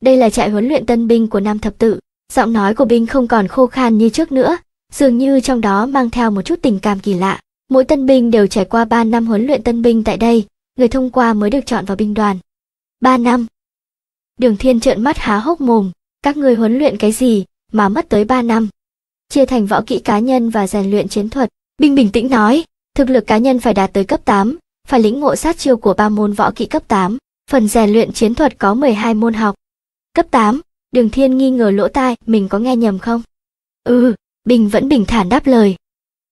đây là trại huấn luyện tân binh của Nam Thập Tự. Giọng nói của binh không còn khô khan như trước nữa, dường như trong đó mang theo một chút tình cảm kỳ lạ. Mỗi tân binh đều trải qua 3 năm huấn luyện tân binh tại đây, người thông qua mới được chọn vào binh đoàn. 3 năm. Đường Thiên trợn mắt há hốc mồm, các người huấn luyện cái gì mà mất tới 3 năm? Chia thành võ kỹ cá nhân và rèn luyện chiến thuật, Binh bình tĩnh nói, thực lực cá nhân phải đạt tới cấp 8, phải lĩnh ngộ sát chiêu của ba môn võ kỹ cấp 8, phần rèn luyện chiến thuật có 12 môn học, Cấp 8, Đường Thiên nghi ngờ lỗ tai mình có nghe nhầm không? Ừ, Bình vẫn bình thản đáp lời.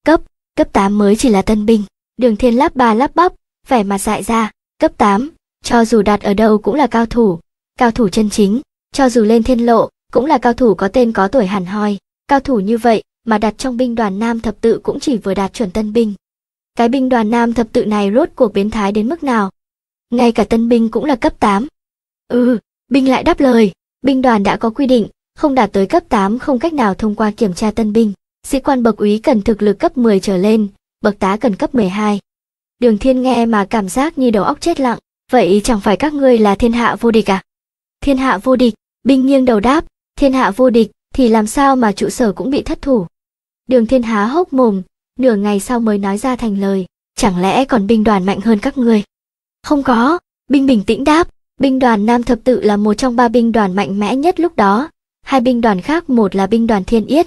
Cấp, cấp 8 mới chỉ là tân binh. Đường Thiên lắp bà lắp bắp, vẻ mặt dại ra. Cấp 8, cho dù đạt ở đâu cũng là cao thủ. Cao thủ chân chính, cho dù lên thiên lộ, cũng là cao thủ có tên có tuổi hẳn hoi. Cao thủ như vậy mà đặt trong binh đoàn nam thập tự cũng chỉ vừa đạt chuẩn tân binh. Cái binh đoàn nam thập tự này rốt cuộc biến thái đến mức nào? Ngay cả tân binh cũng là cấp 8. Ừ, binh lại đáp lời, Binh đoàn đã có quy định, không đạt tới cấp 8 không cách nào thông qua kiểm tra tân binh. Sĩ quan bậc úy cần thực lực cấp 10 trở lên, bậc tá cần cấp 12. Đường Thiên nghe mà cảm giác như đầu óc chết lặng, vậy chẳng phải các ngươi là thiên hạ vô địch à? Thiên hạ vô địch, binh nghiêng đầu đáp, thiên hạ vô địch thì làm sao mà trụ sở cũng bị thất thủ. Đường Thiên há hốc mồm, nửa ngày sau mới nói ra thành lời, chẳng lẽ còn binh đoàn mạnh hơn các ngươi? Không có, binh bình tĩnh đáp, Binh đoàn Nam Thập Tự là một trong ba binh đoàn mạnh mẽ nhất lúc đó. Hai binh đoàn khác một là binh đoàn Thiên Yết,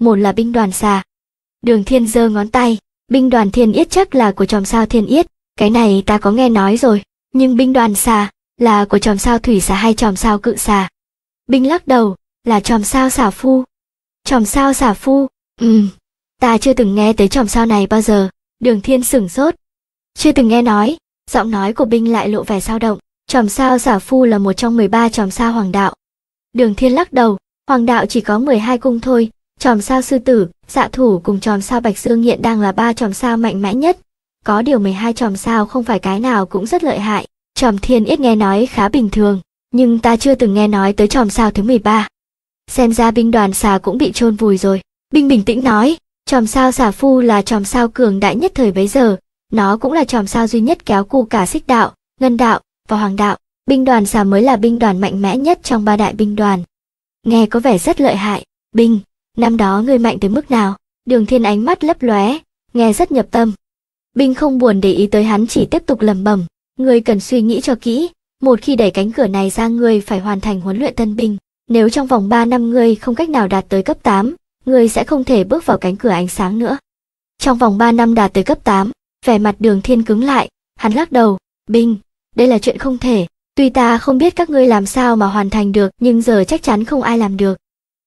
một là binh đoàn Xà. Đường Thiên giơ ngón tay, binh đoàn Thiên Yết chắc là của chòm sao Thiên Yết, cái này ta có nghe nói rồi, nhưng binh đoàn Xà là của chòm sao Thủy Xà hay chòm sao Cự Xà. Binh lắc đầu, là chòm sao Xà Phu. Chòm sao Xà Phu, ừm, ta chưa từng nghe tới chòm sao này bao giờ, đường Thiên sửng sốt. Chưa từng nghe nói, giọng nói của binh lại lộ vẻ sao động Chòm sao giả phu là một trong 13 chòm sao hoàng đạo. Đường thiên lắc đầu, hoàng đạo chỉ có 12 cung thôi, chòm sao sư tử, dạ thủ cùng chòm sao bạch dương hiện đang là ba chòm sao mạnh mẽ nhất. Có điều 12 chòm sao không phải cái nào cũng rất lợi hại, chòm thiên ít nghe nói khá bình thường, nhưng ta chưa từng nghe nói tới chòm sao thứ 13. Xem ra binh đoàn xà cũng bị chôn vùi rồi. Binh bình tĩnh nói, chòm sao xà phu là chòm sao cường đại nhất thời bấy giờ, nó cũng là chòm sao duy nhất kéo cu cả xích đạo, ngân đạo, và hoàng đạo, binh đoàn xà mới là binh đoàn mạnh mẽ nhất trong ba đại binh đoàn. Nghe có vẻ rất lợi hại, binh, năm đó ngươi mạnh tới mức nào? Đường Thiên ánh mắt lấp lóe, nghe rất nhập tâm. Binh không buồn để ý tới hắn chỉ tiếp tục lẩm bẩm. người cần suy nghĩ cho kỹ, một khi đẩy cánh cửa này ra người phải hoàn thành huấn luyện tân binh, nếu trong vòng 3 năm người không cách nào đạt tới cấp 8, người sẽ không thể bước vào cánh cửa ánh sáng nữa. Trong vòng 3 năm đạt tới cấp 8, vẻ mặt đường thiên cứng lại, hắn lắc đầu, binh, đây là chuyện không thể tuy ta không biết các ngươi làm sao mà hoàn thành được nhưng giờ chắc chắn không ai làm được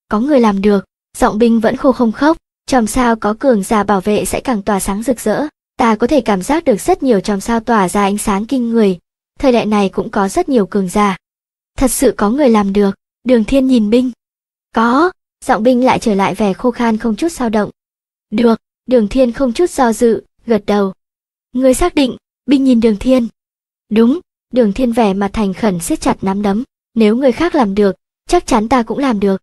có người làm được giọng binh vẫn khô không khóc chòm sao có cường giả bảo vệ sẽ càng tỏa sáng rực rỡ ta có thể cảm giác được rất nhiều chòm sao tỏa ra ánh sáng kinh người thời đại này cũng có rất nhiều cường giả thật sự có người làm được đường thiên nhìn binh có giọng binh lại trở lại vẻ khô khan không chút sao động được đường thiên không chút do dự gật đầu người xác định binh nhìn đường thiên Đúng, đường thiên vẻ mà thành khẩn siết chặt nắm đấm. Nếu người khác làm được, chắc chắn ta cũng làm được.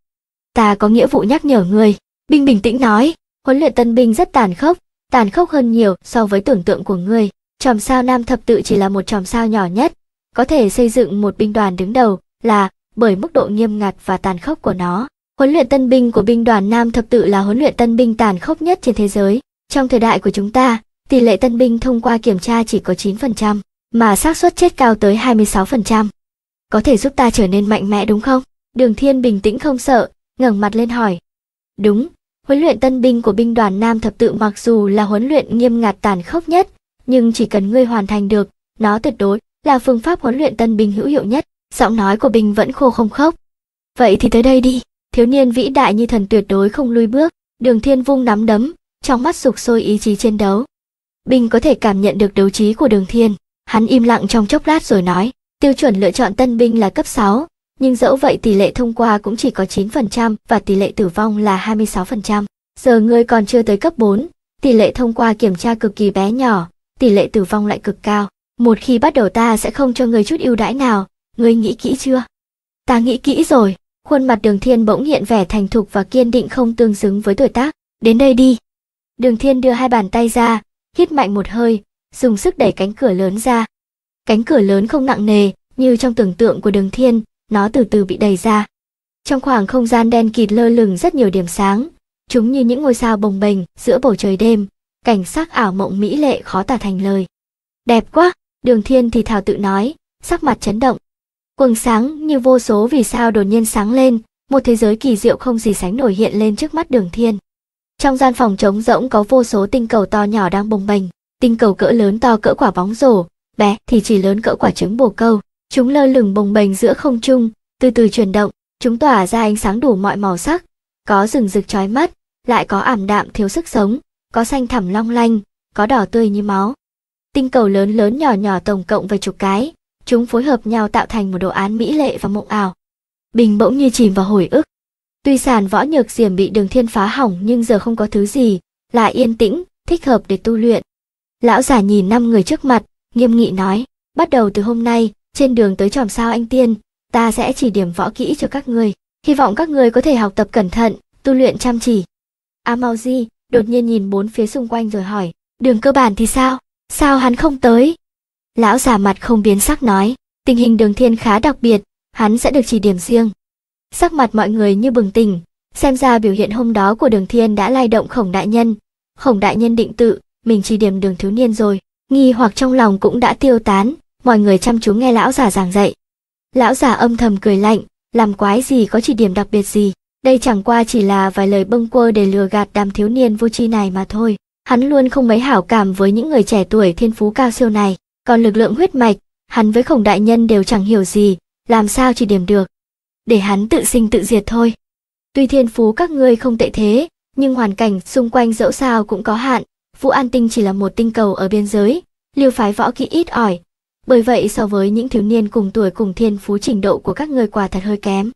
Ta có nghĩa vụ nhắc nhở người. Binh bình tĩnh nói, huấn luyện tân binh rất tàn khốc, tàn khốc hơn nhiều so với tưởng tượng của người. Chòm sao nam thập tự chỉ là một chòm sao nhỏ nhất, có thể xây dựng một binh đoàn đứng đầu là bởi mức độ nghiêm ngặt và tàn khốc của nó. Huấn luyện tân binh của binh đoàn Nam Thập Tự là huấn luyện tân binh tàn khốc nhất trên thế giới. Trong thời đại của chúng ta, tỷ lệ tân binh thông qua kiểm tra chỉ có 9% mà xác suất chết cao tới 26%. Có thể giúp ta trở nên mạnh mẽ đúng không? Đường Thiên bình tĩnh không sợ, ngẩng mặt lên hỏi. Đúng, huấn luyện tân binh của binh đoàn Nam Thập Tự mặc dù là huấn luyện nghiêm ngặt tàn khốc nhất, nhưng chỉ cần ngươi hoàn thành được, nó tuyệt đối là phương pháp huấn luyện tân binh hữu hiệu nhất. Giọng nói của Bình vẫn khô không khốc. Vậy thì tới đây đi, thiếu niên vĩ đại như thần tuyệt đối không lui bước, đường thiên vung nắm đấm, trong mắt sục sôi ý chí chiến đấu. Bình có thể cảm nhận được đấu trí của đường thiên, Hắn im lặng trong chốc lát rồi nói, tiêu chuẩn lựa chọn tân binh là cấp 6, nhưng dẫu vậy tỷ lệ thông qua cũng chỉ có 9% và tỷ lệ tử vong là 26%. Giờ ngươi còn chưa tới cấp 4, tỷ lệ thông qua kiểm tra cực kỳ bé nhỏ, tỷ lệ tử vong lại cực cao. Một khi bắt đầu ta sẽ không cho ngươi chút ưu đãi nào, ngươi nghĩ kỹ chưa? Ta nghĩ kỹ rồi, khuôn mặt đường thiên bỗng hiện vẻ thành thục và kiên định không tương xứng với tuổi tác. Đến đây đi. Đường thiên đưa hai bàn tay ra, hít mạnh một hơi, dùng sức đẩy cánh cửa lớn ra. Cánh cửa lớn không nặng nề, như trong tưởng tượng của đường thiên, nó từ từ bị đẩy ra. Trong khoảng không gian đen kịt lơ lửng rất nhiều điểm sáng, chúng như những ngôi sao bồng bềnh giữa bầu trời đêm, cảnh sắc ảo mộng mỹ lệ khó tả thành lời. Đẹp quá, đường thiên thì thào tự nói, sắc mặt chấn động. Quầng sáng như vô số vì sao đột nhiên sáng lên, một thế giới kỳ diệu không gì sánh nổi hiện lên trước mắt đường thiên. Trong gian phòng trống rỗng có vô số tinh cầu to nhỏ đang bồng bềnh tinh cầu cỡ lớn to cỡ quả bóng rổ, bé thì chỉ lớn cỡ quả trứng bồ câu. Chúng lơ lửng bồng bềnh giữa không trung, từ từ chuyển động, chúng tỏa ra ánh sáng đủ mọi màu sắc, có rừng rực chói mắt, lại có ảm đạm thiếu sức sống, có xanh thẳm long lanh, có đỏ tươi như máu. Tinh cầu lớn lớn nhỏ nhỏ tổng cộng vài chục cái, chúng phối hợp nhau tạo thành một đồ án mỹ lệ và mộng ảo. Bình bỗng như chìm vào hồi ức. Tuy sàn võ nhược diềm bị đường thiên phá hỏng nhưng giờ không có thứ gì, lại yên tĩnh, thích hợp để tu luyện. Lão giả nhìn năm người trước mặt, nghiêm nghị nói, bắt đầu từ hôm nay, trên đường tới chòm sao anh tiên, ta sẽ chỉ điểm võ kỹ cho các ngươi. Hy vọng các ngươi có thể học tập cẩn thận, tu luyện chăm chỉ. a di đột nhiên nhìn bốn phía xung quanh rồi hỏi, đường cơ bản thì sao? Sao hắn không tới? Lão giả mặt không biến sắc nói, tình hình đường thiên khá đặc biệt, hắn sẽ được chỉ điểm riêng. Sắc mặt mọi người như bừng tỉnh, xem ra biểu hiện hôm đó của đường thiên đã lay động khổng đại nhân. Khổng đại nhân định tự, mình chỉ điểm đường thiếu niên rồi nghi hoặc trong lòng cũng đã tiêu tán mọi người chăm chú nghe lão già giảng dạy lão già âm thầm cười lạnh làm quái gì có chỉ điểm đặc biệt gì đây chẳng qua chỉ là vài lời bâng quơ để lừa gạt đám thiếu niên vô tri này mà thôi hắn luôn không mấy hảo cảm với những người trẻ tuổi thiên phú cao siêu này còn lực lượng huyết mạch hắn với khổng đại nhân đều chẳng hiểu gì làm sao chỉ điểm được để hắn tự sinh tự diệt thôi tuy thiên phú các ngươi không tệ thế nhưng hoàn cảnh xung quanh dẫu sao cũng có hạn Vũ An Tinh chỉ là một tinh cầu ở biên giới, lưu phái võ kỹ ít ỏi. Bởi vậy so với những thiếu niên cùng tuổi cùng thiên phú trình độ của các người quả thật hơi kém.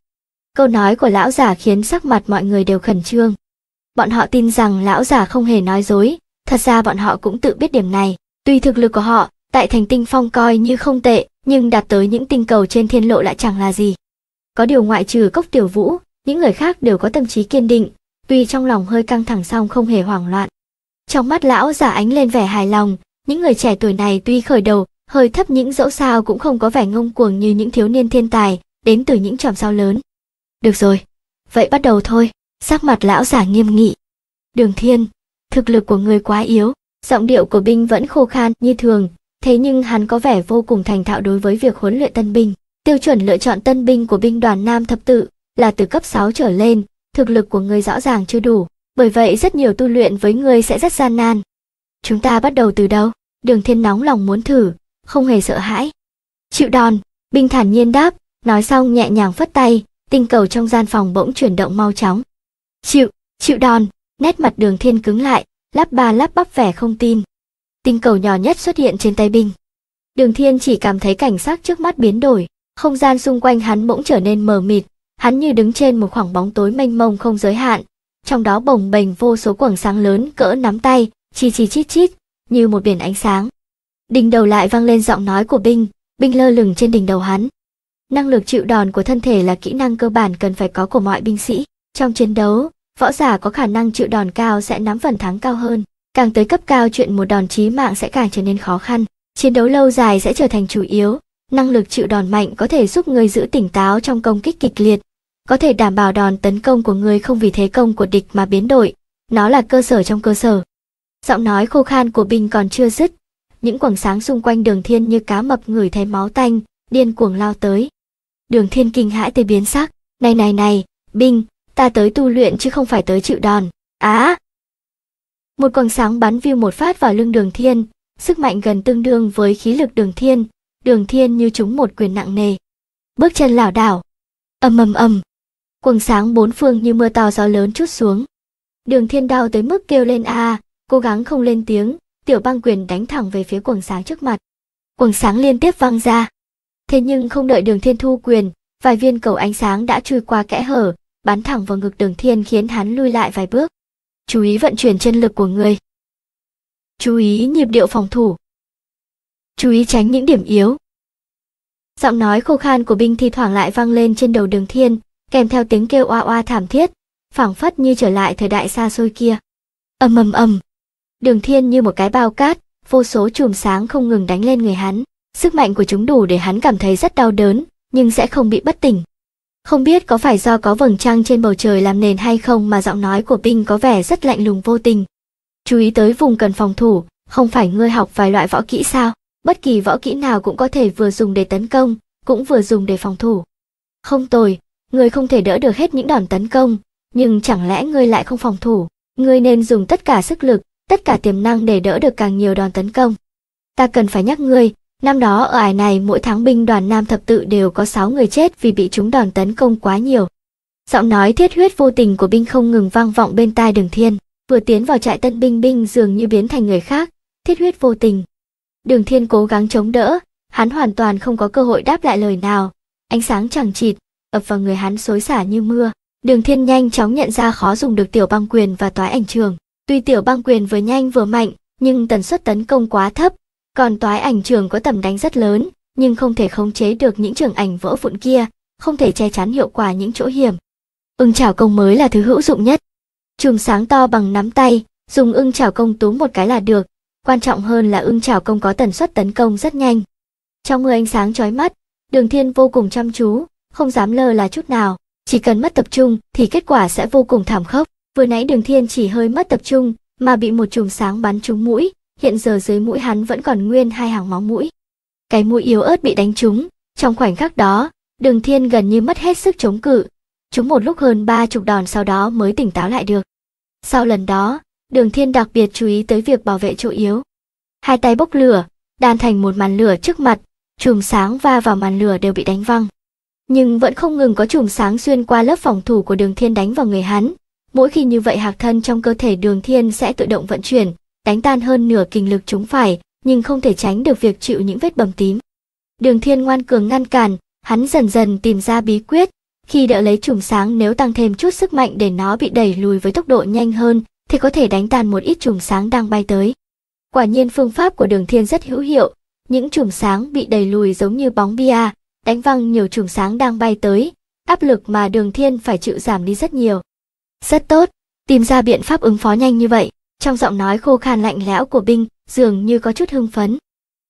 Câu nói của lão giả khiến sắc mặt mọi người đều khẩn trương. Bọn họ tin rằng lão giả không hề nói dối, thật ra bọn họ cũng tự biết điểm này. Tuy thực lực của họ, tại thành tinh phong coi như không tệ, nhưng đạt tới những tinh cầu trên thiên lộ lại chẳng là gì. Có điều ngoại trừ cốc tiểu vũ, những người khác đều có tâm trí kiên định, tuy trong lòng hơi căng thẳng song không hề hoảng loạn. Trong mắt lão giả ánh lên vẻ hài lòng, những người trẻ tuổi này tuy khởi đầu, hơi thấp những dẫu sao cũng không có vẻ ngông cuồng như những thiếu niên thiên tài, đến từ những tròm sao lớn. Được rồi, vậy bắt đầu thôi, sắc mặt lão giả nghiêm nghị. Đường thiên, thực lực của người quá yếu, giọng điệu của binh vẫn khô khan như thường, thế nhưng hắn có vẻ vô cùng thành thạo đối với việc huấn luyện tân binh. Tiêu chuẩn lựa chọn tân binh của binh đoàn Nam thập tự là từ cấp 6 trở lên, thực lực của người rõ ràng chưa đủ, bởi vậy rất nhiều tu luyện với ngươi sẽ rất gian nan. Chúng ta bắt đầu từ đâu? Đường Thiên nóng lòng muốn thử, không hề sợ hãi. Chịu đòn, Bình thản nhiên đáp, nói xong nhẹ nhàng phất tay, tinh cầu trong gian phòng bỗng chuyển động mau chóng. Chịu, chịu đòn, nét mặt đường thiên cứng lại, lắp ba lắp bắp vẻ không tin. Tinh cầu nhỏ nhất xuất hiện trên tay bình Đường thiên chỉ cảm thấy cảnh sắc trước mắt biến đổi, không gian xung quanh hắn bỗng trở nên mờ mịt, hắn như đứng trên một khoảng bóng tối mênh mông không giới hạn, trong đó bồng bềnh vô số quầng sáng lớn cỡ nắm tay, chi chi chít chít, như một biển ánh sáng. Đỉnh đầu lại vang lên giọng nói của binh, binh lơ lửng trên đỉnh đầu hắn. Năng lực chịu đòn của thân thể là kỹ năng cơ bản cần phải có của mọi binh sĩ. Trong chiến đấu, võ giả có khả năng chịu đòn cao sẽ nắm phần thắng cao hơn. Càng tới cấp cao chuyện một đòn chí mạng sẽ càng trở nên khó khăn. Chiến đấu lâu dài sẽ trở thành chủ yếu. Năng lực chịu đòn mạnh có thể giúp người giữ tỉnh táo trong công kích kịch liệt, có thể đảm bảo đòn tấn công của người không vì thế công của địch mà biến đổi, nó là cơ sở trong cơ sở. Giọng nói khô khan của binh còn chưa dứt, những quầng sáng xung quanh đường thiên như cá mập ngửi thấy máu tanh, điên cuồng lao tới. Đường thiên kinh hãi tới biến sắc, này này này, binh, ta tới tu luyện chứ không phải tới chịu đòn, á! À. Một quầng sáng bắn view một phát vào lưng đường thiên, sức mạnh gần tương đương với khí lực đường thiên, đường thiên như chúng một quyền nặng nề. Bước chân lảo đảo, ầm ầm ầm, quầng sáng bốn phương như mưa to gió lớn chút xuống. Đường thiên đau tới mức kêu lên a, à, cố gắng không lên tiếng, tiểu băng quyền đánh thẳng về phía quầng sáng trước mặt. Quầng sáng liên tiếp văng ra. Thế nhưng không đợi đường thiên thu quyền, vài viên cầu ánh sáng đã chui qua kẽ hở, bắn thẳng vào ngực đường thiên khiến hắn lui lại vài bước. Chú ý vận chuyển chân lực của người. Chú ý nhịp điệu phòng thủ. Chú ý tránh những điểm yếu. Giọng nói khô khan của binh thi thoảng lại vang lên trên đầu đường thiên, kèm theo tiếng kêu oa oa thảm thiết, phảng phất như trở lại thời đại xa xôi kia. ầm ầm ầm. Đường Thiên như một cái bao cát, vô số chùm sáng không ngừng đánh lên người hắn, sức mạnh của chúng đủ để hắn cảm thấy rất đau đớn, nhưng sẽ không bị bất tỉnh. Không biết có phải do có vầng trăng trên bầu trời làm nền hay không mà giọng nói của Binh có vẻ rất lạnh lùng vô tình. Chú ý tới vùng cần phòng thủ, không phải ngươi học vài loại võ kỹ sao? Bất kỳ võ kỹ nào cũng có thể vừa dùng để tấn công, cũng vừa dùng để phòng thủ. Không tồi, Ngươi không thể đỡ được hết những đòn tấn công, nhưng chẳng lẽ ngươi lại không phòng thủ? Ngươi nên dùng tất cả sức lực, tất cả tiềm năng để đỡ được càng nhiều đòn tấn công. Ta cần phải nhắc ngươi, năm đó ở ải này mỗi tháng binh đoàn Nam Thập Tự đều có 6 người chết vì bị chúng đòn tấn công quá nhiều. Giọng nói thiết huyết vô tình của binh không ngừng vang vọng bên tai đường thiên, vừa tiến vào trại tân binh binh dường như biến thành người khác, thiết huyết vô tình. Đường thiên cố gắng chống đỡ, hắn hoàn toàn không có cơ hội đáp lại lời nào, ánh sáng chẳng chịt, ập vào người hắn xối xả như mưa. Đường Thiên nhanh chóng nhận ra khó dùng được Tiểu Băng Quyền và Toái Ảnh Trường. Tuy Tiểu Băng Quyền vừa nhanh vừa mạnh, nhưng tần suất tấn công quá thấp, còn Toái Ảnh Trường có tầm đánh rất lớn, nhưng không thể khống chế được những trường ảnh vỡ vụn kia, không thể che chắn hiệu quả những chỗ hiểm. Ưng chảo công mới là thứ hữu dụng nhất. Chùm sáng to bằng nắm tay, dùng ưng chảo công túm một cái là được, quan trọng hơn là ưng chảo công có tần suất tấn công rất nhanh. Trong mưa ánh sáng chói mắt, Đường Thiên vô cùng chăm chú, không dám lơ là chút nào, chỉ cần mất tập trung thì kết quả sẽ vô cùng thảm khốc. Vừa nãy Đường Thiên chỉ hơi mất tập trung mà bị một chùm sáng bắn trúng mũi, hiện giờ dưới mũi hắn vẫn còn nguyên hai hàng máu mũi. Cái mũi yếu ớt bị đánh trúng, trong khoảnh khắc đó, Đường Thiên gần như mất hết sức chống cự. Chúng một lúc hơn ba chục đòn sau đó mới tỉnh táo lại được. Sau lần đó, Đường Thiên đặc biệt chú ý tới việc bảo vệ chỗ yếu. Hai tay bốc lửa, đan thành một màn lửa trước mặt, chùm sáng va vào màn lửa đều bị đánh văng nhưng vẫn không ngừng có chùm sáng xuyên qua lớp phòng thủ của đường thiên đánh vào người hắn. Mỗi khi như vậy hạc thân trong cơ thể đường thiên sẽ tự động vận chuyển, đánh tan hơn nửa kinh lực chúng phải, nhưng không thể tránh được việc chịu những vết bầm tím. Đường thiên ngoan cường ngăn cản, hắn dần dần tìm ra bí quyết, khi đỡ lấy chùm sáng nếu tăng thêm chút sức mạnh để nó bị đẩy lùi với tốc độ nhanh hơn thì có thể đánh tan một ít chùm sáng đang bay tới. Quả nhiên phương pháp của đường thiên rất hữu hiệu, những chùm sáng bị đẩy lùi giống như bóng bia, đánh văng nhiều chùm sáng đang bay tới, áp lực mà đường thiên phải chịu giảm đi rất nhiều. Rất tốt, tìm ra biện pháp ứng phó nhanh như vậy, trong giọng nói khô khan lạnh lẽo của binh dường như có chút hưng phấn.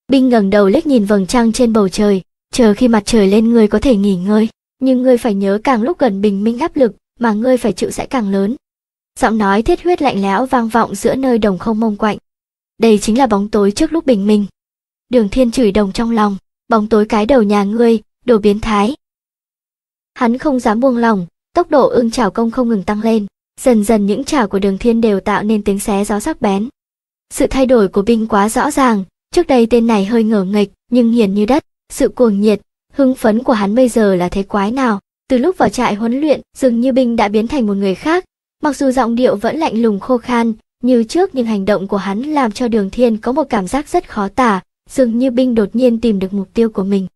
Binh ngẩng đầu liếc nhìn vầng trăng trên bầu trời, chờ khi mặt trời lên người có thể nghỉ ngơi, nhưng ngươi phải nhớ càng lúc gần bình minh áp lực mà ngươi phải chịu sẽ càng lớn. Giọng nói thiết huyết lạnh lẽo vang vọng giữa nơi đồng không mông quạnh. Đây chính là bóng tối trước lúc bình minh. Đường Thiên chửi đồng trong lòng, bóng tối cái đầu nhà ngươi, đồ biến thái. Hắn không dám buông lỏng, tốc độ ưng chảo công không ngừng tăng lên, dần dần những chảo của đường thiên đều tạo nên tiếng xé gió sắc bén. Sự thay đổi của binh quá rõ ràng, trước đây tên này hơi ngờ nghịch, nhưng hiền như đất, sự cuồng nhiệt, hưng phấn của hắn bây giờ là thế quái nào. Từ lúc vào trại huấn luyện, dường như binh đã biến thành một người khác, mặc dù giọng điệu vẫn lạnh lùng khô khan, như trước nhưng hành động của hắn làm cho đường thiên có một cảm giác rất khó tả, dường như binh đột nhiên tìm được mục tiêu của mình.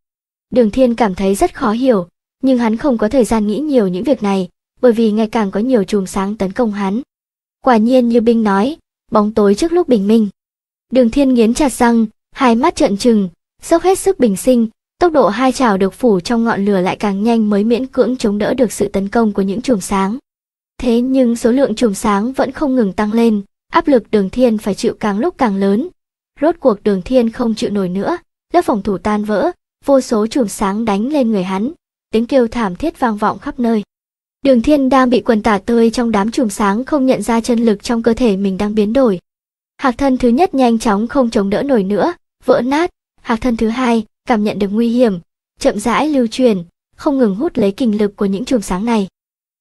Đường Thiên cảm thấy rất khó hiểu, nhưng hắn không có thời gian nghĩ nhiều những việc này, bởi vì ngày càng có nhiều chùm sáng tấn công hắn. Quả nhiên như binh nói, bóng tối trước lúc bình minh. Đường Thiên nghiến chặt răng, hai mắt trợn trừng, dốc hết sức bình sinh, tốc độ hai chảo được phủ trong ngọn lửa lại càng nhanh mới miễn cưỡng chống đỡ được sự tấn công của những chùm sáng. Thế nhưng số lượng chùm sáng vẫn không ngừng tăng lên, áp lực Đường Thiên phải chịu càng lúc càng lớn, rốt cuộc đường thiên không chịu nổi nữa lớp phòng thủ tan vỡ vô số chùm sáng đánh lên người hắn tiếng kêu thảm thiết vang vọng khắp nơi đường thiên đang bị quần tả tơi trong đám chùm sáng không nhận ra chân lực trong cơ thể mình đang biến đổi hạc thân thứ nhất nhanh chóng không chống đỡ nổi nữa vỡ nát hạc thân thứ hai cảm nhận được nguy hiểm chậm rãi lưu truyền không ngừng hút lấy kinh lực của những chùm sáng này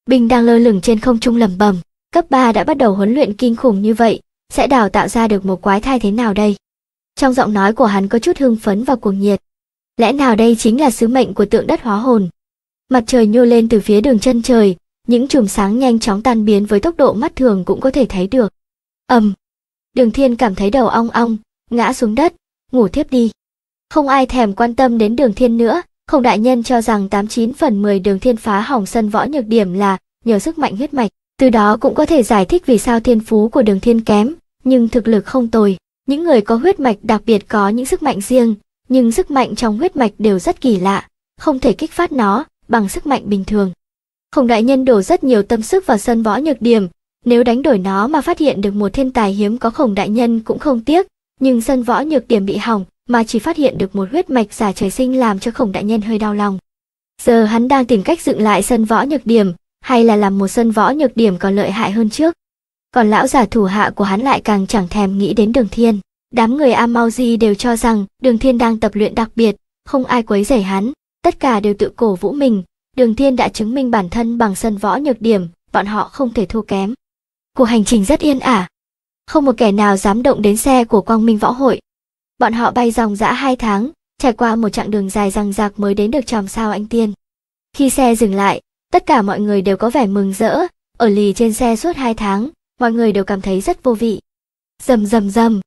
bình đang lơ lửng trên không trung lẩm bẩm cấp 3 đã bắt đầu huấn luyện kinh khủng như vậy sẽ đào tạo ra được một quái thai thế nào đây trong giọng nói của hắn có chút hưng phấn và cuồng nhiệt. Lẽ nào đây chính là sứ mệnh của tượng đất hóa hồn? Mặt trời nhô lên từ phía đường chân trời, những chùm sáng nhanh chóng tan biến với tốc độ mắt thường cũng có thể thấy được. Ầm. đường Thiên cảm thấy đầu ong ong, ngã xuống đất, ngủ thiếp đi. Không ai thèm quan tâm đến Đường Thiên nữa, không đại nhân cho rằng 89 phần 10 Đường Thiên phá hỏng sân võ nhược điểm là nhờ sức mạnh huyết mạch, từ đó cũng có thể giải thích vì sao thiên phú của Đường Thiên kém, nhưng thực lực không tồi. Những người có huyết mạch đặc biệt có những sức mạnh riêng, nhưng sức mạnh trong huyết mạch đều rất kỳ lạ, không thể kích phát nó bằng sức mạnh bình thường. Khổng đại nhân đổ rất nhiều tâm sức vào sân võ nhược điểm, nếu đánh đổi nó mà phát hiện được một thiên tài hiếm có khổng đại nhân cũng không tiếc, nhưng sân võ nhược điểm bị hỏng mà chỉ phát hiện được một huyết mạch giả trời sinh làm cho khổng đại nhân hơi đau lòng. Giờ hắn đang tìm cách dựng lại sân võ nhược điểm, hay là làm một sân võ nhược điểm còn lợi hại hơn trước còn lão giả thủ hạ của hắn lại càng chẳng thèm nghĩ đến đường thiên. Đám người amauji đều cho rằng đường thiên đang tập luyện đặc biệt, không ai quấy rầy hắn, tất cả đều tự cổ vũ mình. Đường thiên đã chứng minh bản thân bằng sân võ nhược điểm, bọn họ không thể thua kém. Cuộc hành trình rất yên ả. Không một kẻ nào dám động đến xe của quang minh võ hội. Bọn họ bay dòng dã hai tháng, trải qua một chặng đường dài răng rạc mới đến được tròm sao anh tiên. Khi xe dừng lại, tất cả mọi người đều có vẻ mừng rỡ, ở lì trên xe suốt hai tháng, mọi người đều cảm thấy rất vô vị. Rầm rầm rầm.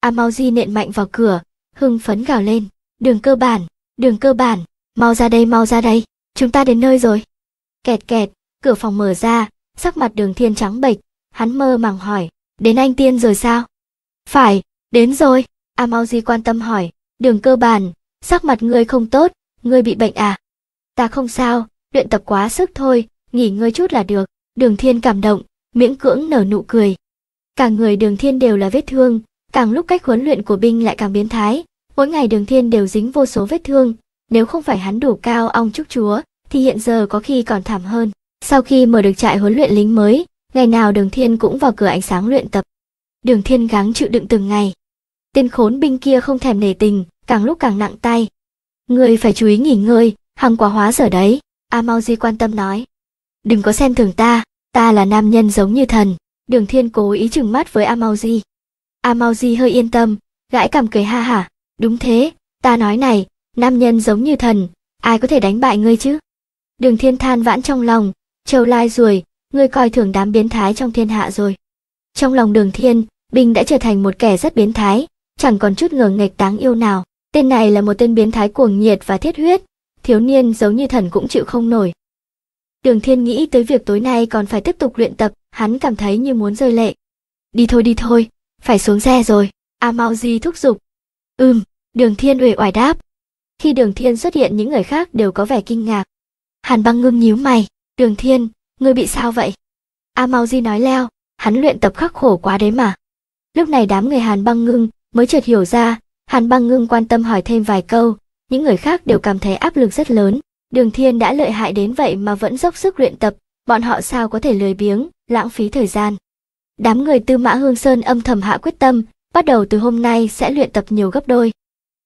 A Mau Di nện mạnh vào cửa, hưng phấn gào lên. Đường cơ bản, đường cơ bản, mau ra đây mau ra đây, chúng ta đến nơi rồi. Kẹt kẹt, cửa phòng mở ra, sắc mặt đường thiên trắng bệch, hắn mơ màng hỏi, đến anh tiên rồi sao? Phải, đến rồi, A Mau Di quan tâm hỏi, đường cơ bản, sắc mặt ngươi không tốt, ngươi bị bệnh à? Ta không sao, luyện tập quá sức thôi, nghỉ ngơi chút là được. Đường Thiên cảm động, miễn cưỡng nở nụ cười. Cả người đường thiên đều là vết thương, càng lúc cách huấn luyện của binh lại càng biến thái, mỗi ngày đường thiên đều dính vô số vết thương, nếu không phải hắn đủ cao ong chúc chúa, thì hiện giờ có khi còn thảm hơn. Sau khi mở được trại huấn luyện lính mới, ngày nào đường thiên cũng vào cửa ánh sáng luyện tập. Đường thiên gắng chịu đựng từng ngày. Tên khốn binh kia không thèm nể tình, càng lúc càng nặng tay. Người phải chú ý nghỉ ngơi, hàng quá hóa giờ đấy, A Mau Di quan tâm nói. Đừng có xem thường ta, Ta là nam nhân giống như thần. Đường Thiên cố ý chừng mắt với Amauji. Amauji hơi yên tâm, gãi cằm cười ha hả. Đúng thế, ta nói này, nam nhân giống như thần, ai có thể đánh bại ngươi chứ? Đường Thiên than vãn trong lòng, trâu lai ruồi, ngươi coi thường đám biến thái trong thiên hạ rồi. Trong lòng Đường Thiên, Bình đã trở thành một kẻ rất biến thái, chẳng còn chút ngờ nghịch đáng yêu nào. Tên này là một tên biến thái cuồng nhiệt và thiết huyết, thiếu niên giống như thần cũng chịu không nổi. Đường Thiên nghĩ tới việc tối nay còn phải tiếp tục luyện tập, hắn cảm thấy như muốn rơi lệ. Đi thôi đi thôi, phải xuống xe rồi, A Mao Di thúc giục. Ừm, Đường Thiên uể oải đáp. Khi Đường Thiên xuất hiện những người khác đều có vẻ kinh ngạc. Hàn băng ngưng nhíu mày, Đường Thiên, ngươi bị sao vậy? A Mao Di nói leo, hắn luyện tập khắc khổ quá đấy mà. Lúc này đám người Hàn băng ngưng mới chợt hiểu ra, Hàn băng ngưng quan tâm hỏi thêm vài câu, những người khác đều cảm thấy áp lực rất lớn, Đường Thiên đã lợi hại đến vậy mà vẫn dốc sức luyện tập, bọn họ sao có thể lười biếng, lãng phí thời gian. Đám người Tư Mã Hương Sơn âm thầm hạ quyết tâm, bắt đầu từ hôm nay sẽ luyện tập nhiều gấp đôi.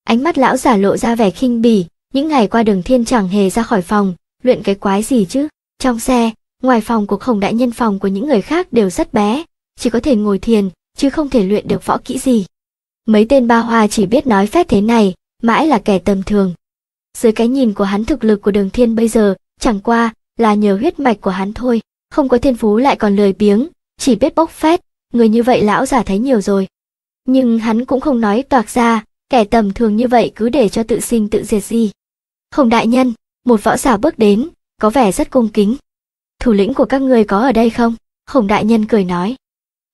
Ánh mắt lão giả lộ ra vẻ khinh bỉ, những ngày qua Đường Thiên chẳng hề ra khỏi phòng, luyện cái quái gì chứ? Trong xe, ngoài phòng của Khổng đại nhân phòng của những người khác đều rất bé, chỉ có thể ngồi thiền, chứ không thể luyện được võ kỹ gì. Mấy tên ba hoa chỉ biết nói phép thế này, mãi là kẻ tầm thường dưới cái nhìn của hắn thực lực của đường thiên bây giờ chẳng qua là nhờ huyết mạch của hắn thôi không có thiên phú lại còn lười biếng chỉ biết bốc phét người như vậy lão giả thấy nhiều rồi nhưng hắn cũng không nói toạc ra kẻ tầm thường như vậy cứ để cho tự sinh tự diệt gì không đại nhân một võ giả bước đến có vẻ rất cung kính thủ lĩnh của các ngươi có ở đây không khổng đại nhân cười nói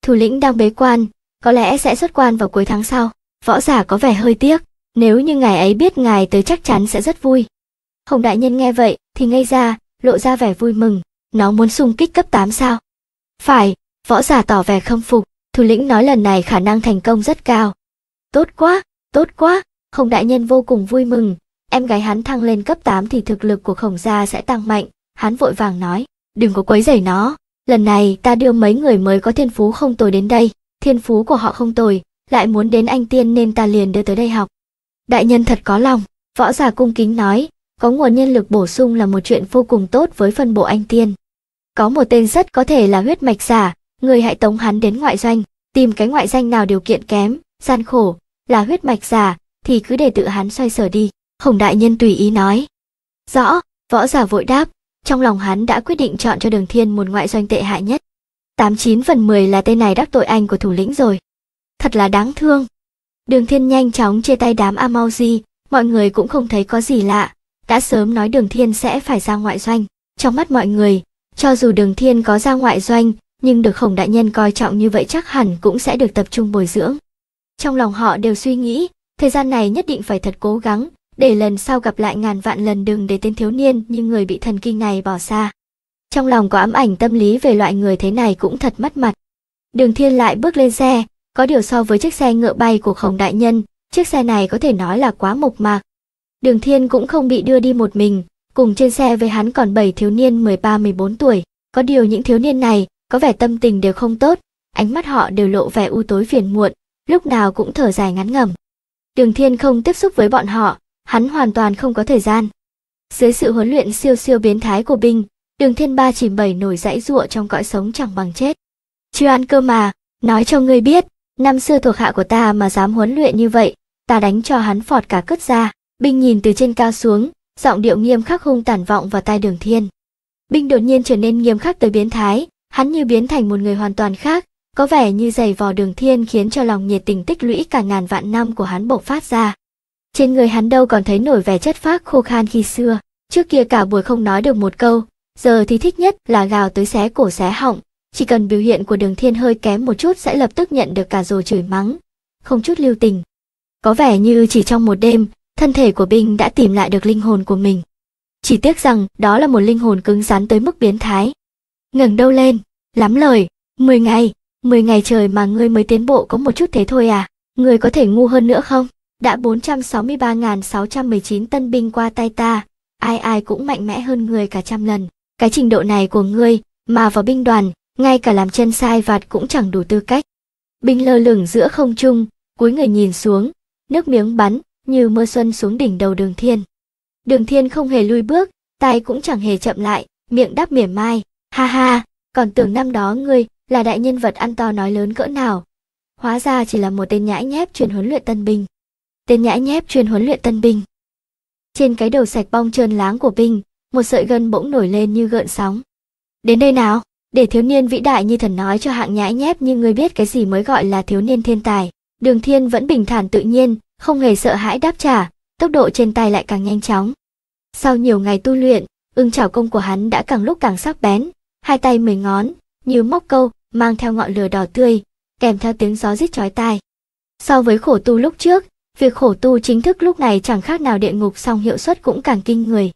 thủ lĩnh đang bế quan có lẽ sẽ xuất quan vào cuối tháng sau võ giả có vẻ hơi tiếc nếu như ngài ấy biết ngài tới chắc chắn sẽ rất vui. Hồng đại nhân nghe vậy thì ngây ra, lộ ra vẻ vui mừng. Nó muốn xung kích cấp 8 sao? Phải, võ giả tỏ vẻ khâm phục, thủ lĩnh nói lần này khả năng thành công rất cao. Tốt quá, tốt quá, Hồng đại nhân vô cùng vui mừng. Em gái hắn thăng lên cấp 8 thì thực lực của khổng gia sẽ tăng mạnh, hắn vội vàng nói, đừng có quấy rầy nó. Lần này ta đưa mấy người mới có thiên phú không tồi đến đây, thiên phú của họ không tồi, lại muốn đến anh tiên nên ta liền đưa tới đây học đại nhân thật có lòng võ giả cung kính nói có nguồn nhân lực bổ sung là một chuyện vô cùng tốt với phân bộ anh tiên có một tên rất có thể là huyết mạch giả người hãy tống hắn đến ngoại doanh tìm cái ngoại danh nào điều kiện kém gian khổ là huyết mạch giả thì cứ để tự hắn xoay sở đi hồng đại nhân tùy ý nói rõ võ giả vội đáp trong lòng hắn đã quyết định chọn cho đường thiên một ngoại doanh tệ hại nhất tám chín phần mười là tên này đắc tội anh của thủ lĩnh rồi thật là đáng thương Đường Thiên nhanh chóng chia tay đám Amauji, mọi người cũng không thấy có gì lạ, đã sớm nói Đường Thiên sẽ phải ra ngoại doanh. Trong mắt mọi người, cho dù Đường Thiên có ra ngoại doanh, nhưng được Khổng Đại Nhân coi trọng như vậy chắc hẳn cũng sẽ được tập trung bồi dưỡng. Trong lòng họ đều suy nghĩ, thời gian này nhất định phải thật cố gắng, để lần sau gặp lại ngàn vạn lần đừng để tên thiếu niên như người bị thần kinh này bỏ xa. Trong lòng có ám ảnh tâm lý về loại người thế này cũng thật mất mặt. Đường Thiên lại bước lên xe, có điều so với chiếc xe ngựa bay của khổng đại nhân, chiếc xe này có thể nói là quá mộc mạc. Đường Thiên cũng không bị đưa đi một mình, cùng trên xe với hắn còn 7 thiếu niên 13-14 tuổi. Có điều những thiếu niên này có vẻ tâm tình đều không tốt, ánh mắt họ đều lộ vẻ u tối phiền muộn, lúc nào cũng thở dài ngắn ngầm. Đường Thiên không tiếp xúc với bọn họ, hắn hoàn toàn không có thời gian. Dưới sự huấn luyện siêu siêu biến thái của binh, Đường Thiên ba chìm bảy nổi dãy ruộng trong cõi sống chẳng bằng chết. Chưa ăn cơm mà, nói cho ngươi biết, Năm xưa thuộc hạ của ta mà dám huấn luyện như vậy, ta đánh cho hắn phọt cả cất ra. Binh nhìn từ trên cao xuống, giọng điệu nghiêm khắc hung tàn vọng vào tai đường thiên. Binh đột nhiên trở nên nghiêm khắc tới biến thái, hắn như biến thành một người hoàn toàn khác, có vẻ như giày vò đường thiên khiến cho lòng nhiệt tình tích lũy cả ngàn vạn năm của hắn bộc phát ra. Trên người hắn đâu còn thấy nổi vẻ chất phác khô khan khi xưa, trước kia cả buổi không nói được một câu, giờ thì thích nhất là gào tới xé cổ xé họng, chỉ cần biểu hiện của đường thiên hơi kém một chút sẽ lập tức nhận được cả rồi chửi mắng, không chút lưu tình. Có vẻ như chỉ trong một đêm, thân thể của Binh đã tìm lại được linh hồn của mình. Chỉ tiếc rằng đó là một linh hồn cứng rắn tới mức biến thái. ngừng đâu lên, lắm lời, mười ngày, mười ngày trời mà ngươi mới tiến bộ có một chút thế thôi à, ngươi có thể ngu hơn nữa không? Đã 463.619 tân binh qua tay ta, ai ai cũng mạnh mẽ hơn người cả trăm lần. Cái trình độ này của ngươi mà vào binh đoàn ngay cả làm chân sai vạt cũng chẳng đủ tư cách. Bình lơ lửng giữa không trung, cúi người nhìn xuống, nước miếng bắn như mưa xuân xuống đỉnh đầu Đường Thiên. Đường Thiên không hề lui bước, tay cũng chẳng hề chậm lại, miệng đáp mỉa mai, ha ha, còn tưởng năm đó ngươi là đại nhân vật ăn to nói lớn cỡ nào. Hóa ra chỉ là một tên nhãi nhép truyền huấn luyện tân binh. Tên nhãi nhép truyền huấn luyện tân binh. Trên cái đầu sạch bong trơn láng của binh, một sợi gân bỗng nổi lên như gợn sóng. Đến đây nào! Để thiếu niên vĩ đại như thần nói cho hạng nhãi nhép như người biết cái gì mới gọi là thiếu niên thiên tài. Đường thiên vẫn bình thản tự nhiên, không hề sợ hãi đáp trả, tốc độ trên tay lại càng nhanh chóng. Sau nhiều ngày tu luyện, ưng chảo công của hắn đã càng lúc càng sắc bén, hai tay mười ngón, như móc câu, mang theo ngọn lửa đỏ tươi, kèm theo tiếng gió rít chói tai. So với khổ tu lúc trước, việc khổ tu chính thức lúc này chẳng khác nào địa ngục song hiệu suất cũng càng kinh người.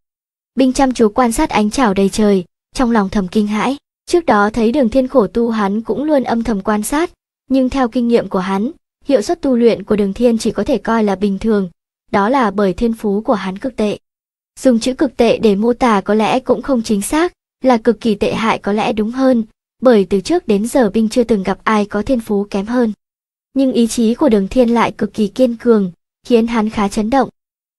Binh chăm chú quan sát ánh chảo đầy trời, trong lòng thầm kinh hãi. Trước đó thấy đường thiên khổ tu hắn cũng luôn âm thầm quan sát, nhưng theo kinh nghiệm của hắn, hiệu suất tu luyện của đường thiên chỉ có thể coi là bình thường, đó là bởi thiên phú của hắn cực tệ. Dùng chữ cực tệ để mô tả có lẽ cũng không chính xác, là cực kỳ tệ hại có lẽ đúng hơn, bởi từ trước đến giờ binh chưa từng gặp ai có thiên phú kém hơn. Nhưng ý chí của đường thiên lại cực kỳ kiên cường, khiến hắn khá chấn động.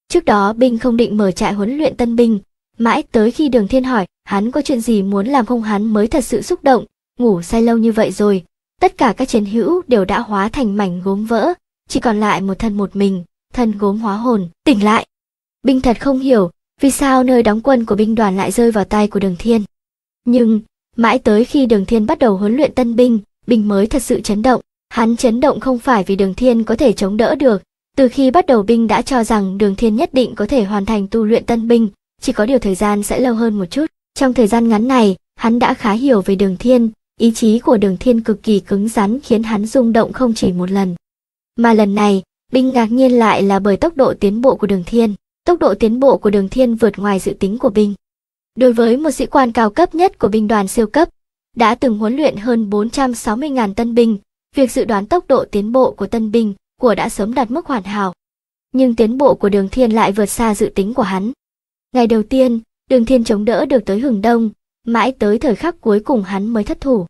Trước đó binh không định mở trại huấn luyện tân binh, Mãi tới khi Đường Thiên hỏi, hắn có chuyện gì muốn làm không hắn mới thật sự xúc động, ngủ say lâu như vậy rồi. Tất cả các chiến hữu đều đã hóa thành mảnh gốm vỡ, chỉ còn lại một thân một mình, thân gốm hóa hồn, tỉnh lại. Binh thật không hiểu, vì sao nơi đóng quân của binh đoàn lại rơi vào tay của Đường Thiên. Nhưng, mãi tới khi Đường Thiên bắt đầu huấn luyện tân binh, binh mới thật sự chấn động. Hắn chấn động không phải vì Đường Thiên có thể chống đỡ được, từ khi bắt đầu binh đã cho rằng Đường Thiên nhất định có thể hoàn thành tu luyện tân binh, chỉ có điều thời gian sẽ lâu hơn một chút. Trong thời gian ngắn này, hắn đã khá hiểu về đường thiên, ý chí của đường thiên cực kỳ cứng rắn khiến hắn rung động không chỉ một lần. Mà lần này, Binh ngạc nhiên lại là bởi tốc độ tiến bộ của đường thiên. Tốc độ tiến bộ của đường thiên vượt ngoài dự tính của Binh. Đối với một sĩ quan cao cấp nhất của binh đoàn siêu cấp, đã từng huấn luyện hơn 460.000 tân binh, việc dự đoán tốc độ tiến bộ của tân binh của đã sớm đạt mức hoàn hảo. Nhưng tiến bộ của đường thiên lại vượt xa dự tính của hắn. Ngày đầu tiên, Đường Thiên chống đỡ được tới hừng đông, mãi tới thời khắc cuối cùng hắn mới thất thủ.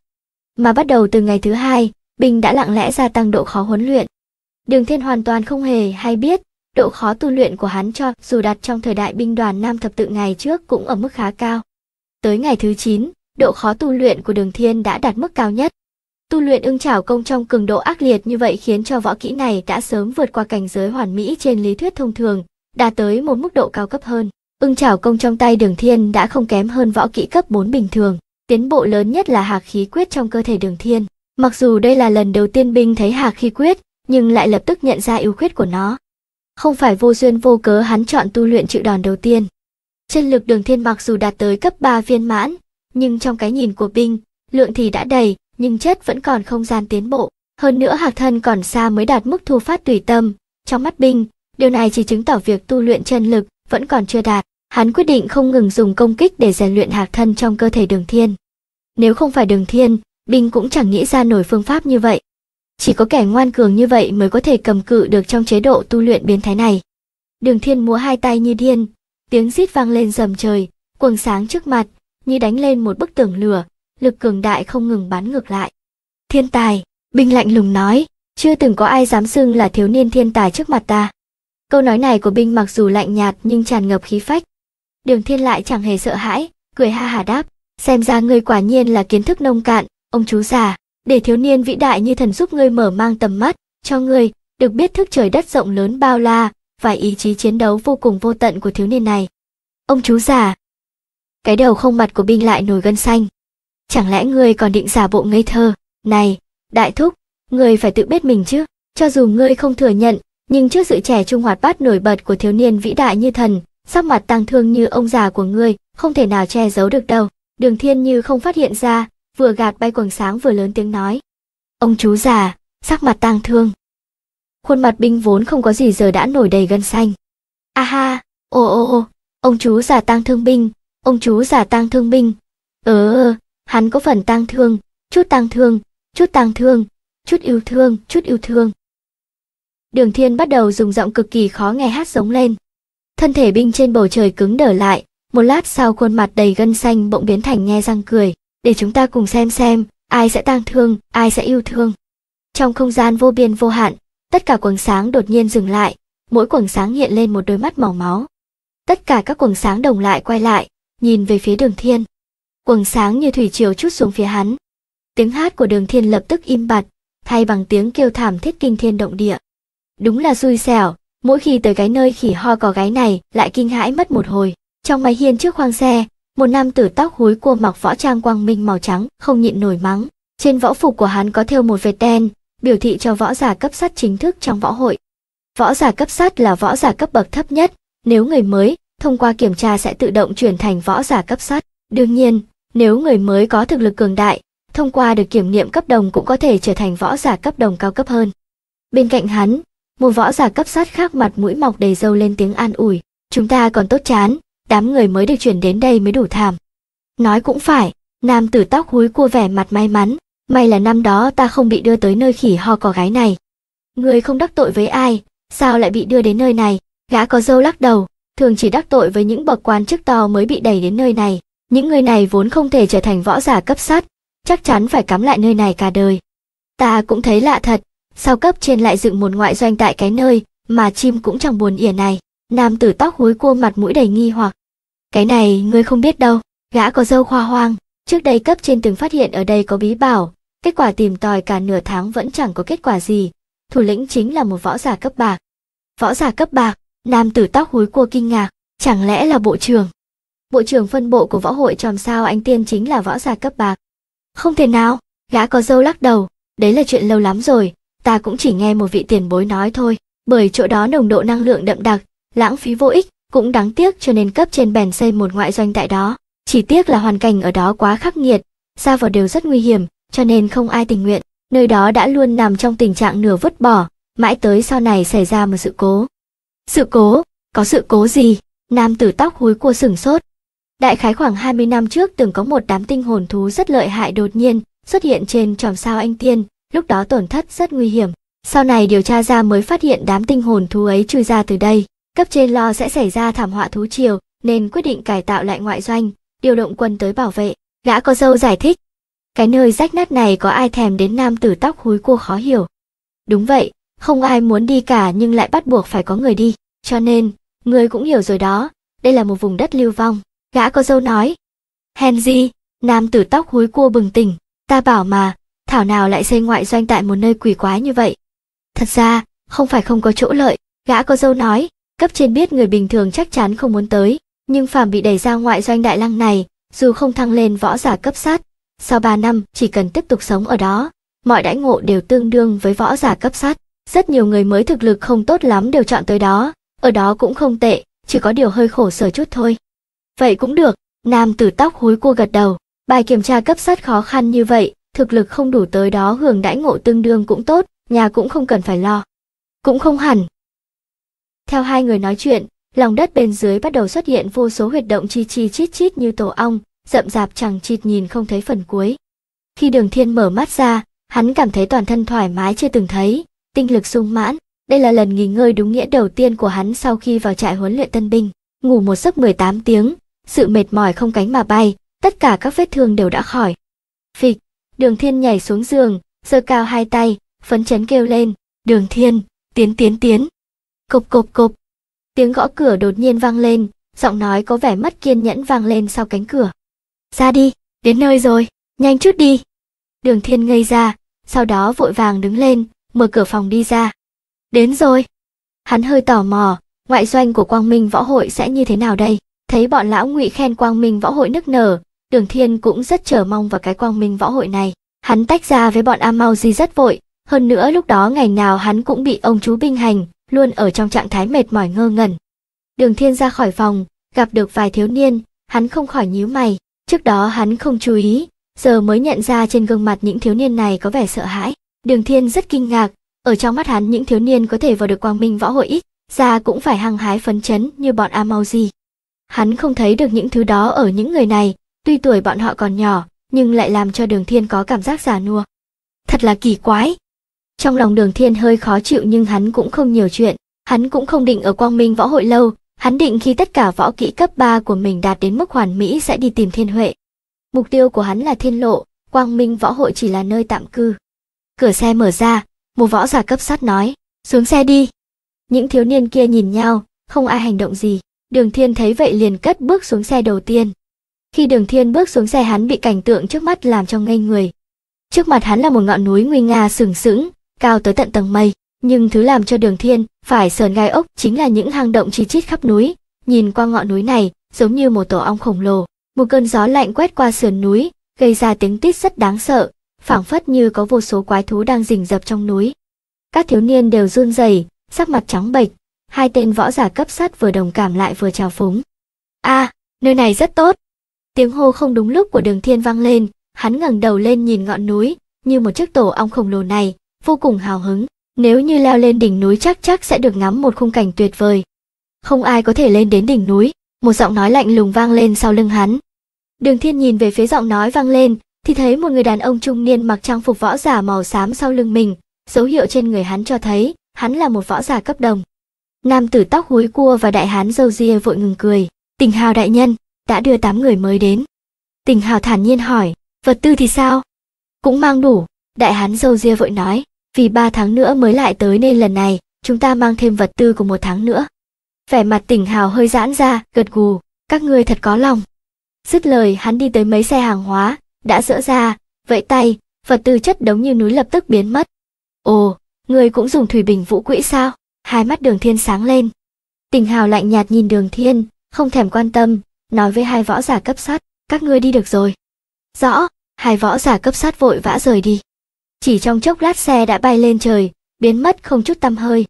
Mà bắt đầu từ ngày thứ hai, Bình đã lặng lẽ gia tăng độ khó huấn luyện. Đường Thiên hoàn toàn không hề hay biết, độ khó tu luyện của hắn cho dù đặt trong thời đại binh đoàn nam thập tự ngày trước cũng ở mức khá cao. Tới ngày thứ 9, độ khó tu luyện của Đường Thiên đã đạt mức cao nhất. Tu luyện ưng chảo công trong cường độ ác liệt như vậy khiến cho võ kỹ này đã sớm vượt qua cảnh giới hoàn mỹ trên lý thuyết thông thường, đạt tới một mức độ cao cấp hơn. Ưng chảo công trong tay đường thiên đã không kém hơn võ kỹ cấp 4 bình thường. Tiến bộ lớn nhất là hạc khí quyết trong cơ thể đường thiên. Mặc dù đây là lần đầu tiên binh thấy hạc khí quyết, nhưng lại lập tức nhận ra yếu khuyết của nó. Không phải vô duyên vô cớ hắn chọn tu luyện chịu đòn đầu tiên. Chân lực đường thiên mặc dù đạt tới cấp 3 viên mãn, nhưng trong cái nhìn của binh, lượng thì đã đầy, nhưng chất vẫn còn không gian tiến bộ. Hơn nữa hạc thân còn xa mới đạt mức thu phát tùy tâm. Trong mắt binh, điều này chỉ chứng tỏ việc tu luyện chân lực vẫn còn chưa đạt hắn quyết định không ngừng dùng công kích để rèn luyện hạc thân trong cơ thể đường thiên. Nếu không phải đường thiên, Binh cũng chẳng nghĩ ra nổi phương pháp như vậy. Chỉ có kẻ ngoan cường như vậy mới có thể cầm cự được trong chế độ tu luyện biến thái này. Đường thiên múa hai tay như điên, tiếng rít vang lên dầm trời, quầng sáng trước mặt, như đánh lên một bức tường lửa, lực cường đại không ngừng bắn ngược lại. Thiên tài, binh lạnh lùng nói, chưa từng có ai dám xưng là thiếu niên thiên tài trước mặt ta. Câu nói này của binh mặc dù lạnh nhạt nhưng tràn ngập khí phách, Đường Thiên lại chẳng hề sợ hãi, cười ha hà đáp, xem ra ngươi quả nhiên là kiến thức nông cạn, ông chú già, để thiếu niên vĩ đại như thần giúp ngươi mở mang tầm mắt, cho ngươi được biết thức trời đất rộng lớn bao la và ý chí chiến đấu vô cùng vô tận của thiếu niên này. Ông chú già, cái đầu không mặt của binh lại nổi gân xanh. Chẳng lẽ ngươi còn định giả bộ ngây thơ? Này, đại thúc, ngươi phải tự biết mình chứ, cho dù ngươi không thừa nhận, nhưng trước sự trẻ trung hoạt bát nổi bật của thiếu niên vĩ đại như thần, sắc mặt tang thương như ông già của ngươi, không thể nào che giấu được đâu. Đường Thiên như không phát hiện ra, vừa gạt bay quầng sáng vừa lớn tiếng nói. Ông chú già, sắc mặt tang thương. Khuôn mặt binh vốn không có gì giờ đã nổi đầy gân xanh. A ha, ô ô ô, ông chú già tang thương binh, ông chú già tang thương binh. Ờ, ừ, hắn có phần tang thương, chút tang thương, chút tang thương, chút yêu thương, chút yêu thương. Đường Thiên bắt đầu dùng giọng cực kỳ khó nghe hát giống lên thân thể binh trên bầu trời cứng đờ lại, một lát sau khuôn mặt đầy gân xanh bỗng biến thành nhe răng cười, để chúng ta cùng xem xem, ai sẽ tang thương, ai sẽ yêu thương. Trong không gian vô biên vô hạn, tất cả quầng sáng đột nhiên dừng lại, mỗi quầng sáng hiện lên một đôi mắt màu máu. Tất cả các quầng sáng đồng lại quay lại, nhìn về phía đường thiên. Quầng sáng như thủy triều chút xuống phía hắn. Tiếng hát của đường thiên lập tức im bặt, thay bằng tiếng kêu thảm thiết kinh thiên động địa. Đúng là xui xẻo, mỗi khi tới cái nơi khỉ ho có gái này lại kinh hãi mất một hồi trong máy hiên trước khoang xe một nam tử tóc húi cua mặc võ trang quang minh màu trắng không nhịn nổi mắng trên võ phục của hắn có thêu một vệt đen biểu thị cho võ giả cấp sát chính thức trong võ hội võ giả cấp sát là võ giả cấp bậc thấp nhất nếu người mới thông qua kiểm tra sẽ tự động chuyển thành võ giả cấp sát đương nhiên nếu người mới có thực lực cường đại thông qua được kiểm nghiệm cấp đồng cũng có thể trở thành võ giả cấp đồng cao cấp hơn bên cạnh hắn một võ giả cấp sát khác mặt mũi mọc đầy râu lên tiếng an ủi chúng ta còn tốt chán đám người mới được chuyển đến đây mới đủ thảm nói cũng phải nam tử tóc húi cua vẻ mặt may mắn may là năm đó ta không bị đưa tới nơi khỉ ho cò gái này người không đắc tội với ai sao lại bị đưa đến nơi này gã có râu lắc đầu thường chỉ đắc tội với những bậc quan chức to mới bị đẩy đến nơi này những người này vốn không thể trở thành võ giả cấp sát chắc chắn phải cắm lại nơi này cả đời ta cũng thấy lạ thật sao cấp trên lại dựng một ngoại doanh tại cái nơi mà chim cũng chẳng buồn ỉa này. Nam tử tóc hối cua mặt mũi đầy nghi hoặc. Cái này ngươi không biết đâu, gã có dâu hoa hoang, trước đây cấp trên từng phát hiện ở đây có bí bảo, kết quả tìm tòi cả nửa tháng vẫn chẳng có kết quả gì. Thủ lĩnh chính là một võ giả cấp bạc. Võ giả cấp bạc, nam tử tóc hối cua kinh ngạc, chẳng lẽ là bộ trưởng? Bộ trưởng phân bộ của võ hội tròm sao anh tiên chính là võ giả cấp bạc. Không thể nào, gã có dâu lắc đầu, đấy là chuyện lâu lắm rồi, ta cũng chỉ nghe một vị tiền bối nói thôi, bởi chỗ đó nồng độ năng lượng đậm đặc, lãng phí vô ích, cũng đáng tiếc cho nên cấp trên bèn xây một ngoại doanh tại đó. Chỉ tiếc là hoàn cảnh ở đó quá khắc nghiệt, ra vào đều rất nguy hiểm, cho nên không ai tình nguyện. Nơi đó đã luôn nằm trong tình trạng nửa vứt bỏ, mãi tới sau này xảy ra một sự cố. Sự cố? Có sự cố gì? Nam tử tóc húi cua sửng sốt. Đại khái khoảng 20 năm trước từng có một đám tinh hồn thú rất lợi hại đột nhiên xuất hiện trên tròm sao anh tiên, lúc đó tổn thất rất nguy hiểm. Sau này điều tra ra mới phát hiện đám tinh hồn thú ấy chui ra từ đây. Cấp trên lo sẽ xảy ra thảm họa thú triều, nên quyết định cải tạo lại ngoại doanh, điều động quân tới bảo vệ. Gã có dâu giải thích. Cái nơi rách nát này có ai thèm đến nam tử tóc húi cua khó hiểu. Đúng vậy, không ai muốn đi cả nhưng lại bắt buộc phải có người đi. Cho nên, người cũng hiểu rồi đó, đây là một vùng đất lưu vong. Gã có dâu nói. Henry, nam tử tóc húi cua bừng tỉnh, ta bảo mà, thảo nào lại xây ngoại doanh tại một nơi quỷ quái như vậy. Thật ra, không phải không có chỗ lợi, gã có dâu nói, cấp trên biết người bình thường chắc chắn không muốn tới, nhưng phàm bị đẩy ra ngoại doanh đại lăng này, dù không thăng lên võ giả cấp sát, sau 3 năm chỉ cần tiếp tục sống ở đó, mọi đãi ngộ đều tương đương với võ giả cấp sát. Rất nhiều người mới thực lực không tốt lắm đều chọn tới đó, ở đó cũng không tệ, chỉ có điều hơi khổ sở chút thôi. Vậy cũng được, nam tử tóc húi cua gật đầu, bài kiểm tra cấp sát khó khăn như vậy, thực lực không đủ tới đó hưởng đãi ngộ tương đương cũng tốt, nhà cũng không cần phải lo. Cũng không hẳn. Theo hai người nói chuyện, lòng đất bên dưới bắt đầu xuất hiện vô số huyệt động chi chi chít chít như tổ ong, rậm rạp chẳng chịt nhìn không thấy phần cuối. Khi đường thiên mở mắt ra, hắn cảm thấy toàn thân thoải mái chưa từng thấy, tinh lực sung mãn. Đây là lần nghỉ ngơi đúng nghĩa đầu tiên của hắn sau khi vào trại huấn luyện tân binh, ngủ một giấc 18 tiếng, sự mệt mỏi không cánh mà bay, tất cả các vết thương đều đã khỏi. Phịch, Đường Thiên nhảy xuống giường, giơ cao hai tay, phấn chấn kêu lên, "Đường Thiên, tiến tiến tiến." Cộp cộp cộp. Tiếng gõ cửa đột nhiên vang lên, giọng nói có vẻ mất kiên nhẫn vang lên sau cánh cửa. "Ra đi, đến nơi rồi, nhanh chút đi." Đường Thiên ngây ra, sau đó vội vàng đứng lên, mở cửa phòng đi ra. "Đến rồi." Hắn hơi tò mò, ngoại doanh của Quang Minh Võ hội sẽ như thế nào đây? Thấy bọn lão Ngụy khen Quang Minh Võ hội nức nở, Đường Thiên cũng rất chờ mong vào cái quang minh võ hội này. Hắn tách ra với bọn Amauzi rất vội, hơn nữa lúc đó ngày nào hắn cũng bị ông chú binh hành, luôn ở trong trạng thái mệt mỏi ngơ ngẩn. Đường Thiên ra khỏi phòng, gặp được vài thiếu niên, hắn không khỏi nhíu mày, trước đó hắn không chú ý, giờ mới nhận ra trên gương mặt những thiếu niên này có vẻ sợ hãi. Đường Thiên rất kinh ngạc, ở trong mắt hắn những thiếu niên có thể vào được quang minh võ hội ít, ra cũng phải hăng hái phấn chấn như bọn Amauzi. Hắn không thấy được những thứ đó ở những người này, tuy tuổi bọn họ còn nhỏ, nhưng lại làm cho Đường Thiên có cảm giác già nua. Thật là kỳ quái. Trong lòng Đường Thiên hơi khó chịu nhưng hắn cũng không nhiều chuyện, hắn cũng không định ở Quang Minh Võ Hội lâu, hắn định khi tất cả võ kỹ cấp 3 của mình đạt đến mức hoàn mỹ sẽ đi tìm Thiên Huệ. Mục tiêu của hắn là Thiên Lộ, Quang Minh Võ Hội chỉ là nơi tạm cư. Cửa xe mở ra, một võ giả cấp sát nói, xuống xe đi. Những thiếu niên kia nhìn nhau, không ai hành động gì, Đường Thiên thấy vậy liền cất bước xuống xe đầu tiên. Khi Đường Thiên bước xuống xe hắn bị cảnh tượng trước mắt làm cho ngây người. Trước mặt hắn là một ngọn núi nguy nga sừng sững, cao tới tận tầng mây, nhưng thứ làm cho Đường Thiên phải sờn gai ốc chính là những hang động chi chít khắp núi, nhìn qua ngọn núi này giống như một tổ ong khổng lồ. Một cơn gió lạnh quét qua sườn núi, gây ra tiếng tít rất đáng sợ, phảng phất như có vô số quái thú đang rình rập trong núi. Các thiếu niên đều run rẩy, sắc mặt trắng bệch, hai tên võ giả cấp sát vừa đồng cảm lại vừa trào phúng. A, à, nơi này rất tốt, tiếng hô không đúng lúc của đường thiên vang lên hắn ngẩng đầu lên nhìn ngọn núi như một chiếc tổ ong khổng lồ này vô cùng hào hứng nếu như leo lên đỉnh núi chắc chắc sẽ được ngắm một khung cảnh tuyệt vời không ai có thể lên đến đỉnh núi một giọng nói lạnh lùng vang lên sau lưng hắn đường thiên nhìn về phía giọng nói vang lên thì thấy một người đàn ông trung niên mặc trang phục võ giả màu xám sau lưng mình dấu hiệu trên người hắn cho thấy hắn là một võ giả cấp đồng nam tử tóc húi cua và đại hán râu ria vội ngừng cười tình hào đại nhân đã đưa tám người mới đến. Tình Hào thản nhiên hỏi, vật tư thì sao? Cũng mang đủ, đại hán dâu ria vội nói, vì ba tháng nữa mới lại tới nên lần này, chúng ta mang thêm vật tư của một tháng nữa. Vẻ mặt Tỉnh Hào hơi giãn ra, gật gù, các ngươi thật có lòng. Dứt lời hắn đi tới mấy xe hàng hóa, đã dỡ ra, vẫy tay, vật tư chất đống như núi lập tức biến mất. Ồ, người cũng dùng thủy bình vũ quỹ sao? Hai mắt đường thiên sáng lên. Tình hào lạnh nhạt nhìn đường thiên, không thèm quan tâm, nói với hai võ giả cấp sát, các ngươi đi được rồi. Rõ, hai võ giả cấp sát vội vã rời đi. Chỉ trong chốc lát xe đã bay lên trời, biến mất không chút tăm hơi.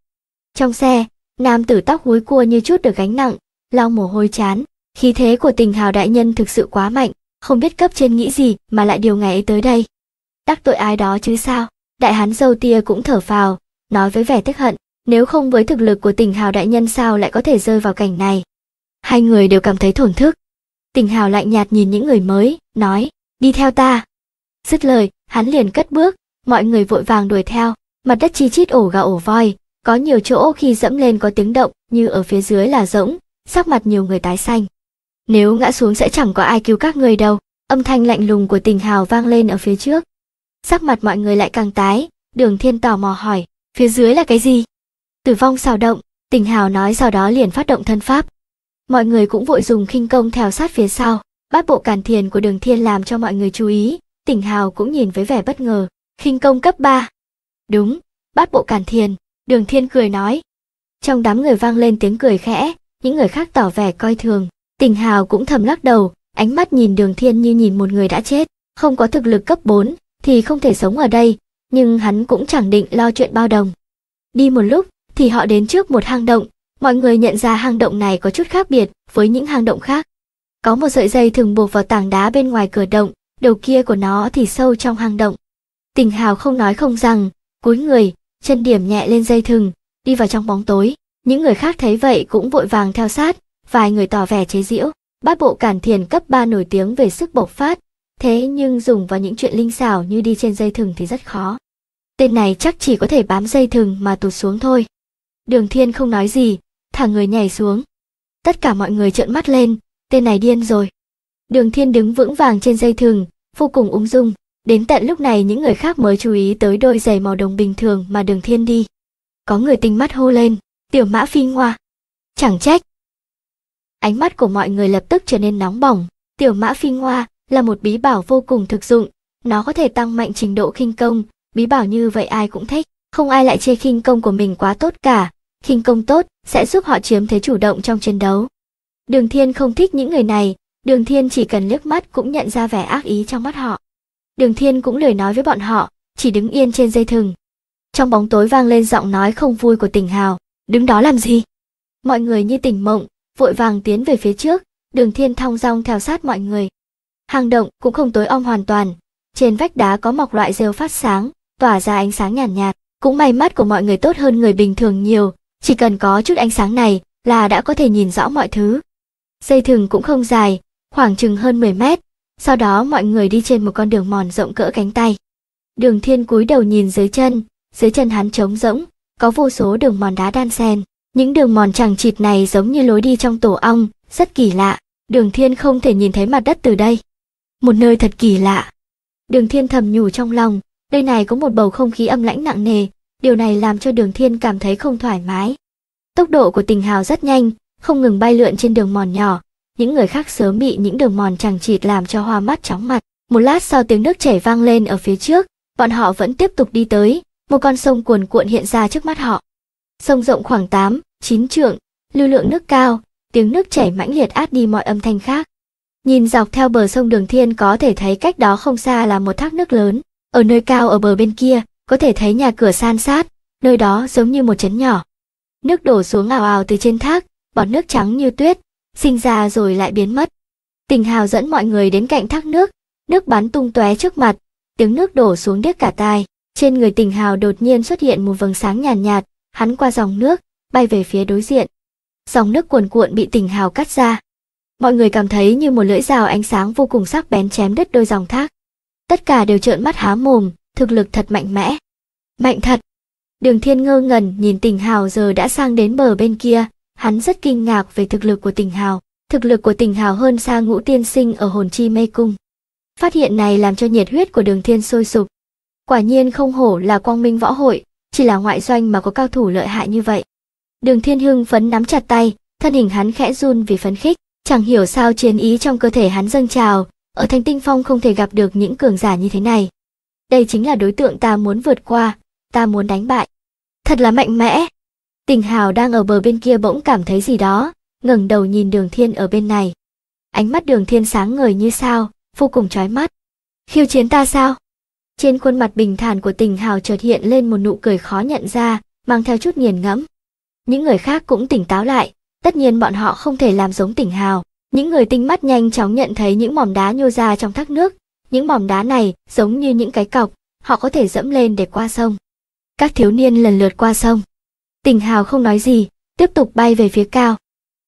Trong xe, nam tử tóc húi cua như chút được gánh nặng, lau mồ hôi chán. Khí thế của tình hào đại nhân thực sự quá mạnh, không biết cấp trên nghĩ gì mà lại điều ngày ấy tới đây. Đắc tội ai đó chứ sao, đại hán dâu tia cũng thở phào, nói với vẻ tức hận, nếu không với thực lực của tình hào đại nhân sao lại có thể rơi vào cảnh này hai người đều cảm thấy thổn thức. Tình Hào lạnh nhạt nhìn những người mới, nói, đi theo ta. Dứt lời, hắn liền cất bước, mọi người vội vàng đuổi theo, mặt đất chi chít ổ gà ổ voi, có nhiều chỗ khi dẫm lên có tiếng động, như ở phía dưới là rỗng, sắc mặt nhiều người tái xanh. Nếu ngã xuống sẽ chẳng có ai cứu các người đâu, âm thanh lạnh lùng của Tình Hào vang lên ở phía trước. Sắc mặt mọi người lại càng tái, Đường Thiên tò mò hỏi, phía dưới là cái gì? Tử vong xào động, Tình Hào nói sau đó liền phát động thân pháp, mọi người cũng vội dùng khinh công theo sát phía sau bát bộ càn thiền của đường thiên làm cho mọi người chú ý tỉnh hào cũng nhìn với vẻ bất ngờ khinh công cấp 3. đúng bát bộ càn thiền đường thiên cười nói trong đám người vang lên tiếng cười khẽ những người khác tỏ vẻ coi thường tỉnh hào cũng thầm lắc đầu ánh mắt nhìn đường thiên như nhìn một người đã chết không có thực lực cấp 4 thì không thể sống ở đây nhưng hắn cũng chẳng định lo chuyện bao đồng đi một lúc thì họ đến trước một hang động Mọi người nhận ra hang động này có chút khác biệt với những hang động khác. Có một sợi dây thường buộc vào tảng đá bên ngoài cửa động, đầu kia của nó thì sâu trong hang động. Tình hào không nói không rằng, cúi người, chân điểm nhẹ lên dây thừng, đi vào trong bóng tối. Những người khác thấy vậy cũng vội vàng theo sát, vài người tỏ vẻ chế giễu. Bát bộ cản thiền cấp 3 nổi tiếng về sức bộc phát, thế nhưng dùng vào những chuyện linh xảo như đi trên dây thừng thì rất khó. Tên này chắc chỉ có thể bám dây thừng mà tụt xuống thôi. Đường thiên không nói gì, thả người nhảy xuống. Tất cả mọi người trợn mắt lên, tên này điên rồi. Đường Thiên đứng vững vàng trên dây thừng, vô cùng ung dung. Đến tận lúc này những người khác mới chú ý tới đôi giày màu đồng bình thường mà Đường Thiên đi. Có người tinh mắt hô lên, tiểu mã phi ngoa. Chẳng trách. Ánh mắt của mọi người lập tức trở nên nóng bỏng. Tiểu mã phi ngoa là một bí bảo vô cùng thực dụng. Nó có thể tăng mạnh trình độ khinh công, bí bảo như vậy ai cũng thích. Không ai lại chê khinh công của mình quá tốt cả, khinh công tốt sẽ giúp họ chiếm thế chủ động trong chiến đấu. Đường Thiên không thích những người này, Đường Thiên chỉ cần liếc mắt cũng nhận ra vẻ ác ý trong mắt họ. Đường Thiên cũng lời nói với bọn họ, chỉ đứng yên trên dây thừng. Trong bóng tối vang lên giọng nói không vui của Tỉnh Hào, "Đứng đó làm gì?" Mọi người như tỉnh mộng, vội vàng tiến về phía trước, Đường Thiên thong dong theo sát mọi người. Hang động cũng không tối om hoàn toàn, trên vách đá có mọc loại rêu phát sáng, tỏa ra ánh sáng nhàn nhạt, nhạt. Cũng may mắt của mọi người tốt hơn người bình thường nhiều, chỉ cần có chút ánh sáng này là đã có thể nhìn rõ mọi thứ. Dây thừng cũng không dài, khoảng chừng hơn 10 mét, sau đó mọi người đi trên một con đường mòn rộng cỡ cánh tay. Đường thiên cúi đầu nhìn dưới chân, dưới chân hắn trống rỗng, có vô số đường mòn đá đan xen. Những đường mòn chẳng chịt này giống như lối đi trong tổ ong, rất kỳ lạ. Đường thiên không thể nhìn thấy mặt đất từ đây. Một nơi thật kỳ lạ. Đường thiên thầm nhủ trong lòng, đây này có một bầu không khí âm lãnh nặng nề, điều này làm cho đường thiên cảm thấy không thoải mái. Tốc độ của tình hào rất nhanh, không ngừng bay lượn trên đường mòn nhỏ, những người khác sớm bị những đường mòn chẳng chịt làm cho hoa mắt chóng mặt. Một lát sau tiếng nước chảy vang lên ở phía trước, bọn họ vẫn tiếp tục đi tới, một con sông cuồn cuộn hiện ra trước mắt họ. Sông rộng khoảng 8, 9 trượng, lưu lượng nước cao, tiếng nước chảy mãnh liệt át đi mọi âm thanh khác. Nhìn dọc theo bờ sông Đường Thiên có thể thấy cách đó không xa là một thác nước lớn, ở nơi cao ở bờ bên kia, có thể thấy nhà cửa san sát, nơi đó giống như một chấn nhỏ. Nước đổ xuống ào ào từ trên thác, bọt nước trắng như tuyết, sinh ra rồi lại biến mất. Tình Hào dẫn mọi người đến cạnh thác nước, nước bắn tung tóe trước mặt, tiếng nước đổ xuống điếc cả tai. Trên người Tình Hào đột nhiên xuất hiện một vầng sáng nhàn nhạt, nhạt, hắn qua dòng nước, bay về phía đối diện. Dòng nước cuồn cuộn bị Tình Hào cắt ra. Mọi người cảm thấy như một lưỡi dao ánh sáng vô cùng sắc bén chém đứt đôi dòng thác. Tất cả đều trợn mắt há mồm, thực lực thật mạnh mẽ. Mạnh thật. Đường Thiên ngơ ngẩn nhìn Tình Hào giờ đã sang đến bờ bên kia, hắn rất kinh ngạc về thực lực của Tình Hào, thực lực của Tình Hào hơn xa Ngũ Tiên Sinh ở Hồn Chi Mê Cung. Phát hiện này làm cho nhiệt huyết của Đường Thiên sôi sục. Quả nhiên không hổ là Quang Minh Võ Hội, chỉ là ngoại doanh mà có cao thủ lợi hại như vậy. Đường Thiên Hưng phấn nắm chặt tay, thân hình hắn khẽ run vì phấn khích, chẳng hiểu sao chiến ý trong cơ thể hắn dâng trào, ở Thanh Tinh Phong không thể gặp được những cường giả như thế này đây chính là đối tượng ta muốn vượt qua, ta muốn đánh bại. Thật là mạnh mẽ. Tình Hào đang ở bờ bên kia bỗng cảm thấy gì đó, ngẩng đầu nhìn Đường Thiên ở bên này. Ánh mắt Đường Thiên sáng ngời như sao, vô cùng chói mắt. Khiêu chiến ta sao? Trên khuôn mặt bình thản của Tình Hào chợt hiện lên một nụ cười khó nhận ra, mang theo chút nghiền ngẫm. Những người khác cũng tỉnh táo lại, tất nhiên bọn họ không thể làm giống Tỉnh Hào. Những người tinh mắt nhanh chóng nhận thấy những mỏm đá nhô ra trong thác nước, những mỏm đá này giống như những cái cọc, họ có thể dẫm lên để qua sông. Các thiếu niên lần lượt qua sông. tình Hào không nói gì, tiếp tục bay về phía cao.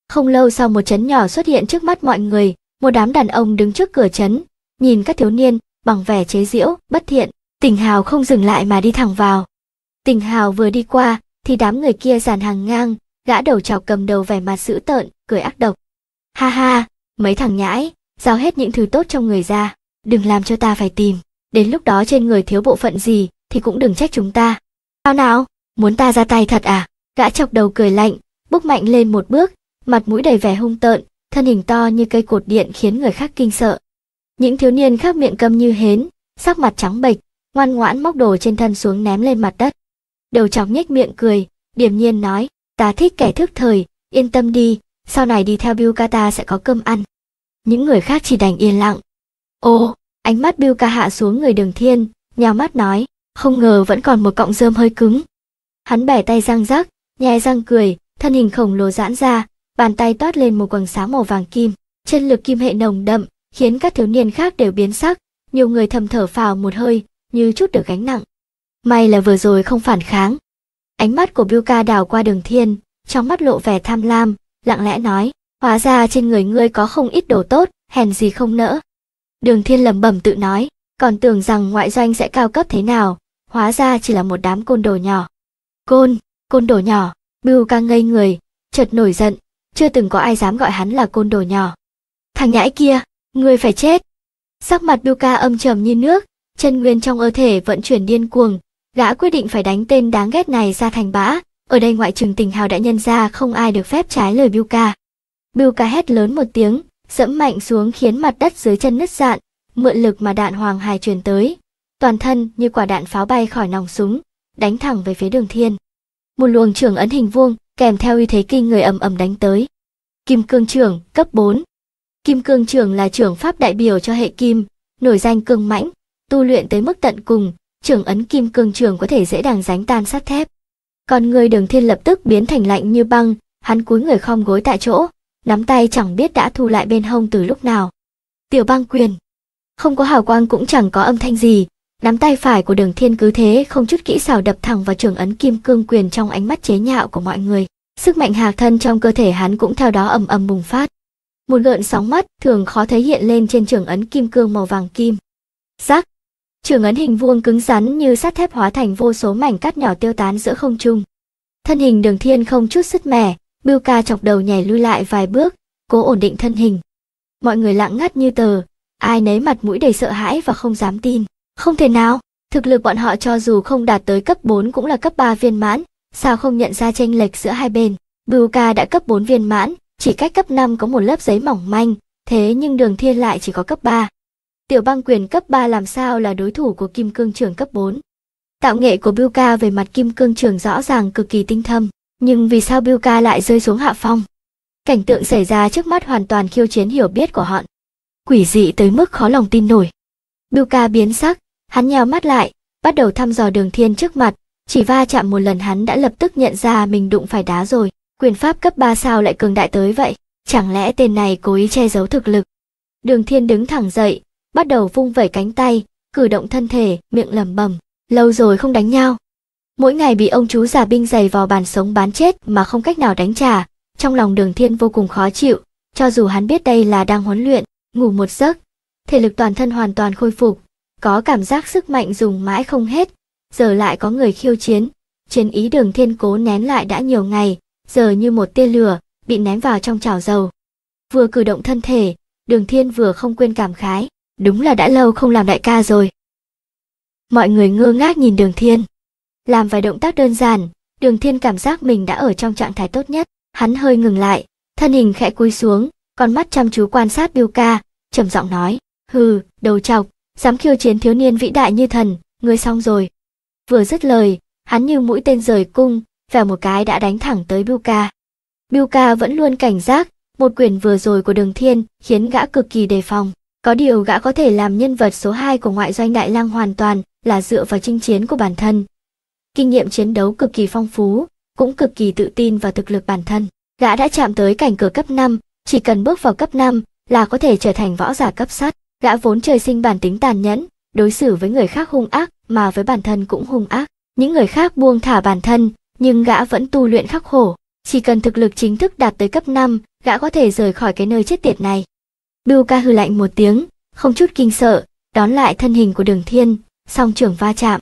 Không lâu sau một chấn nhỏ xuất hiện trước mắt mọi người, một đám đàn ông đứng trước cửa chấn, nhìn các thiếu niên bằng vẻ chế giễu, bất thiện. tình Hào không dừng lại mà đi thẳng vào. tình Hào vừa đi qua thì đám người kia dàn hàng ngang, gã đầu trọc cầm đầu vẻ mặt dữ tợn, cười ác độc. Ha ha, mấy thằng nhãi, giao hết những thứ tốt trong người ra đừng làm cho ta phải tìm đến lúc đó trên người thiếu bộ phận gì thì cũng đừng trách chúng ta sao nào muốn ta ra tay thật à gã chọc đầu cười lạnh bước mạnh lên một bước mặt mũi đầy vẻ hung tợn thân hình to như cây cột điện khiến người khác kinh sợ những thiếu niên khác miệng câm như hến sắc mặt trắng bệch ngoan ngoãn móc đồ trên thân xuống ném lên mặt đất đầu chọc nhếch miệng cười điềm nhiên nói ta thích kẻ thức thời yên tâm đi sau này đi theo Bill Kata sẽ có cơm ăn những người khác chỉ đành yên lặng Ô, ánh mắt Bill ca hạ xuống người đường thiên, nhào mắt nói, không ngờ vẫn còn một cọng rơm hơi cứng. Hắn bẻ tay răng rắc, nhai răng cười, thân hình khổng lồ giãn ra, bàn tay toát lên một quầng sáng màu vàng kim, chân lực kim hệ nồng đậm, khiến các thiếu niên khác đều biến sắc, nhiều người thầm thở phào một hơi, như chút được gánh nặng. May là vừa rồi không phản kháng. Ánh mắt của Bill ca đảo qua đường thiên, trong mắt lộ vẻ tham lam, lặng lẽ nói, hóa ra trên người ngươi có không ít đồ tốt, hèn gì không nỡ. Đường Thiên lẩm bẩm tự nói, còn tưởng rằng ngoại doanh sẽ cao cấp thế nào, hóa ra chỉ là một đám côn đồ nhỏ. Côn, côn đồ nhỏ, Bưu ca ngây người, chợt nổi giận, chưa từng có ai dám gọi hắn là côn đồ nhỏ. Thằng nhãi kia, người phải chết. Sắc mặt Bưu ca âm trầm như nước, chân nguyên trong cơ thể vận chuyển điên cuồng, gã quyết định phải đánh tên đáng ghét này ra thành bã, ở đây ngoại trừ tình hào đại nhân ra không ai được phép trái lời Bưu ca. Bưu ca hét lớn một tiếng, dẫm mạnh xuống khiến mặt đất dưới chân nứt dạn, mượn lực mà đạn Hoàng Hải truyền tới, toàn thân như quả đạn pháo bay khỏi nòng súng, đánh thẳng về phía Đường Thiên. Một luồng trường ấn hình vuông, kèm theo uy thế kinh người ầm ầm đánh tới. Kim cương trưởng, cấp 4. Kim cương trưởng là trưởng pháp đại biểu cho hệ kim, nổi danh cương mãnh, tu luyện tới mức tận cùng, trưởng ấn kim cương trưởng có thể dễ dàng ránh tan sắt thép. Còn người Đường Thiên lập tức biến thành lạnh như băng, hắn cúi người khom gối tại chỗ, nắm tay chẳng biết đã thu lại bên hông từ lúc nào. Tiểu băng quyền. Không có hào quang cũng chẳng có âm thanh gì, nắm tay phải của đường thiên cứ thế không chút kỹ xảo đập thẳng vào trường ấn kim cương quyền trong ánh mắt chế nhạo của mọi người. Sức mạnh hạc thân trong cơ thể hắn cũng theo đó ầm ầm bùng phát. Một gợn sóng mắt thường khó thấy hiện lên trên trường ấn kim cương màu vàng kim. Rắc! Trường ấn hình vuông cứng rắn như sắt thép hóa thành vô số mảnh cắt nhỏ tiêu tán giữa không trung. Thân hình đường thiên không chút sứt mẻ, Milka chọc đầu nhảy lui lại vài bước, cố ổn định thân hình. Mọi người lặng ngắt như tờ, ai nấy mặt mũi đầy sợ hãi và không dám tin. Không thể nào, thực lực bọn họ cho dù không đạt tới cấp 4 cũng là cấp 3 viên mãn, sao không nhận ra chênh lệch giữa hai bên. Milka đã cấp 4 viên mãn, chỉ cách cấp 5 có một lớp giấy mỏng manh, thế nhưng đường thiên lại chỉ có cấp 3. Tiểu băng quyền cấp 3 làm sao là đối thủ của kim cương Trường cấp 4. Tạo nghệ của Bilka về mặt kim cương trường rõ ràng cực kỳ tinh thâm, nhưng vì sao Bilka lại rơi xuống hạ phong? Cảnh tượng xảy ra trước mắt hoàn toàn khiêu chiến hiểu biết của họ. Quỷ dị tới mức khó lòng tin nổi. Bilka biến sắc, hắn nheo mắt lại, bắt đầu thăm dò đường thiên trước mặt, chỉ va chạm một lần hắn đã lập tức nhận ra mình đụng phải đá rồi, quyền pháp cấp 3 sao lại cường đại tới vậy, chẳng lẽ tên này cố ý che giấu thực lực. Đường thiên đứng thẳng dậy, bắt đầu vung vẩy cánh tay, cử động thân thể, miệng lẩm bẩm, lâu rồi không đánh nhau, mỗi ngày bị ông chú giả binh giày vò bàn sống bán chết mà không cách nào đánh trả trong lòng đường thiên vô cùng khó chịu cho dù hắn biết đây là đang huấn luyện ngủ một giấc thể lực toàn thân hoàn toàn khôi phục có cảm giác sức mạnh dùng mãi không hết giờ lại có người khiêu chiến chiến ý đường thiên cố nén lại đã nhiều ngày giờ như một tia lửa bị ném vào trong chảo dầu vừa cử động thân thể đường thiên vừa không quên cảm khái đúng là đã lâu không làm đại ca rồi mọi người ngơ ngác nhìn đường thiên làm vài động tác đơn giản, Đường Thiên cảm giác mình đã ở trong trạng thái tốt nhất. Hắn hơi ngừng lại, thân hình khẽ cúi xuống, con mắt chăm chú quan sát Biêu Ca, trầm giọng nói, hừ, đầu chọc, dám khiêu chiến thiếu niên vĩ đại như thần, ngươi xong rồi. Vừa dứt lời, hắn như mũi tên rời cung, vèo một cái đã đánh thẳng tới Biêu Ca. Biêu Ca vẫn luôn cảnh giác, một quyền vừa rồi của Đường Thiên khiến gã cực kỳ đề phòng. Có điều gã có thể làm nhân vật số 2 của ngoại doanh Đại Lang hoàn toàn là dựa vào chinh chiến của bản thân kinh nghiệm chiến đấu cực kỳ phong phú, cũng cực kỳ tự tin và thực lực bản thân. Gã đã chạm tới cảnh cửa cấp 5, chỉ cần bước vào cấp 5 là có thể trở thành võ giả cấp sắt. Gã vốn trời sinh bản tính tàn nhẫn, đối xử với người khác hung ác mà với bản thân cũng hung ác. Những người khác buông thả bản thân, nhưng gã vẫn tu luyện khắc khổ. Chỉ cần thực lực chính thức đạt tới cấp 5, gã có thể rời khỏi cái nơi chết tiệt này. Bưu ca hừ lạnh một tiếng, không chút kinh sợ, đón lại thân hình của đường thiên, song trưởng va chạm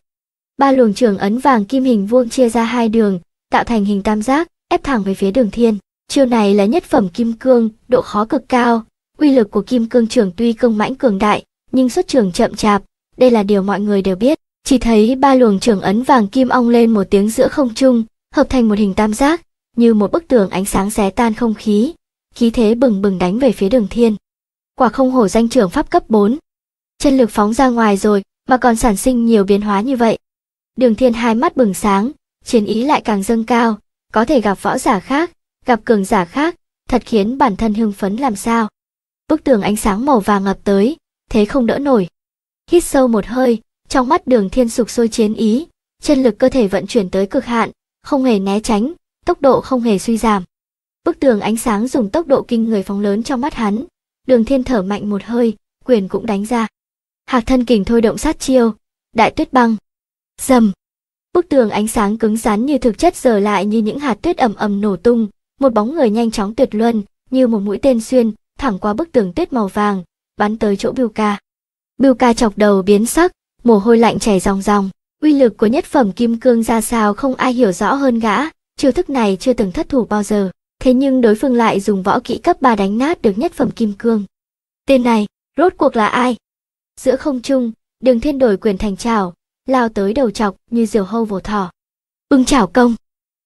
ba luồng trường ấn vàng kim hình vuông chia ra hai đường, tạo thành hình tam giác, ép thẳng về phía đường thiên. Chiêu này là nhất phẩm kim cương, độ khó cực cao. Uy lực của kim cương trường tuy cương mãnh cường đại, nhưng xuất trường chậm chạp, đây là điều mọi người đều biết. Chỉ thấy ba luồng trường ấn vàng kim ong lên một tiếng giữa không trung, hợp thành một hình tam giác, như một bức tường ánh sáng xé tan không khí, khí thế bừng bừng đánh về phía đường thiên. Quả không hổ danh trường pháp cấp 4. Chân lực phóng ra ngoài rồi mà còn sản sinh nhiều biến hóa như vậy, Đường Thiên hai mắt bừng sáng, chiến ý lại càng dâng cao, có thể gặp võ giả khác, gặp cường giả khác, thật khiến bản thân hưng phấn làm sao. Bức tường ánh sáng màu vàng ngập tới, thế không đỡ nổi. Hít sâu một hơi, trong mắt đường thiên sục sôi chiến ý, chân lực cơ thể vận chuyển tới cực hạn, không hề né tránh, tốc độ không hề suy giảm. Bức tường ánh sáng dùng tốc độ kinh người phóng lớn trong mắt hắn, đường thiên thở mạnh một hơi, quyền cũng đánh ra. Hạc thân kình thôi động sát chiêu, đại tuyết băng. Dầm. Bức tường ánh sáng cứng rắn như thực chất giờ lại như những hạt tuyết ầm ầm nổ tung, một bóng người nhanh chóng tuyệt luân, như một mũi tên xuyên, thẳng qua bức tường tuyết màu vàng, bắn tới chỗ bưu Ca. bưu Ca chọc đầu biến sắc, mồ hôi lạnh chảy ròng ròng. Uy lực của nhất phẩm kim cương ra sao không ai hiểu rõ hơn gã, chiêu thức này chưa từng thất thủ bao giờ, thế nhưng đối phương lại dùng võ kỹ cấp 3 đánh nát được nhất phẩm kim cương. Tên này, rốt cuộc là ai? Giữa không trung, Đường Thiên đổi quyền thành trảo, lao tới đầu chọc như diều hâu vồ thỏ. Ưng chảo công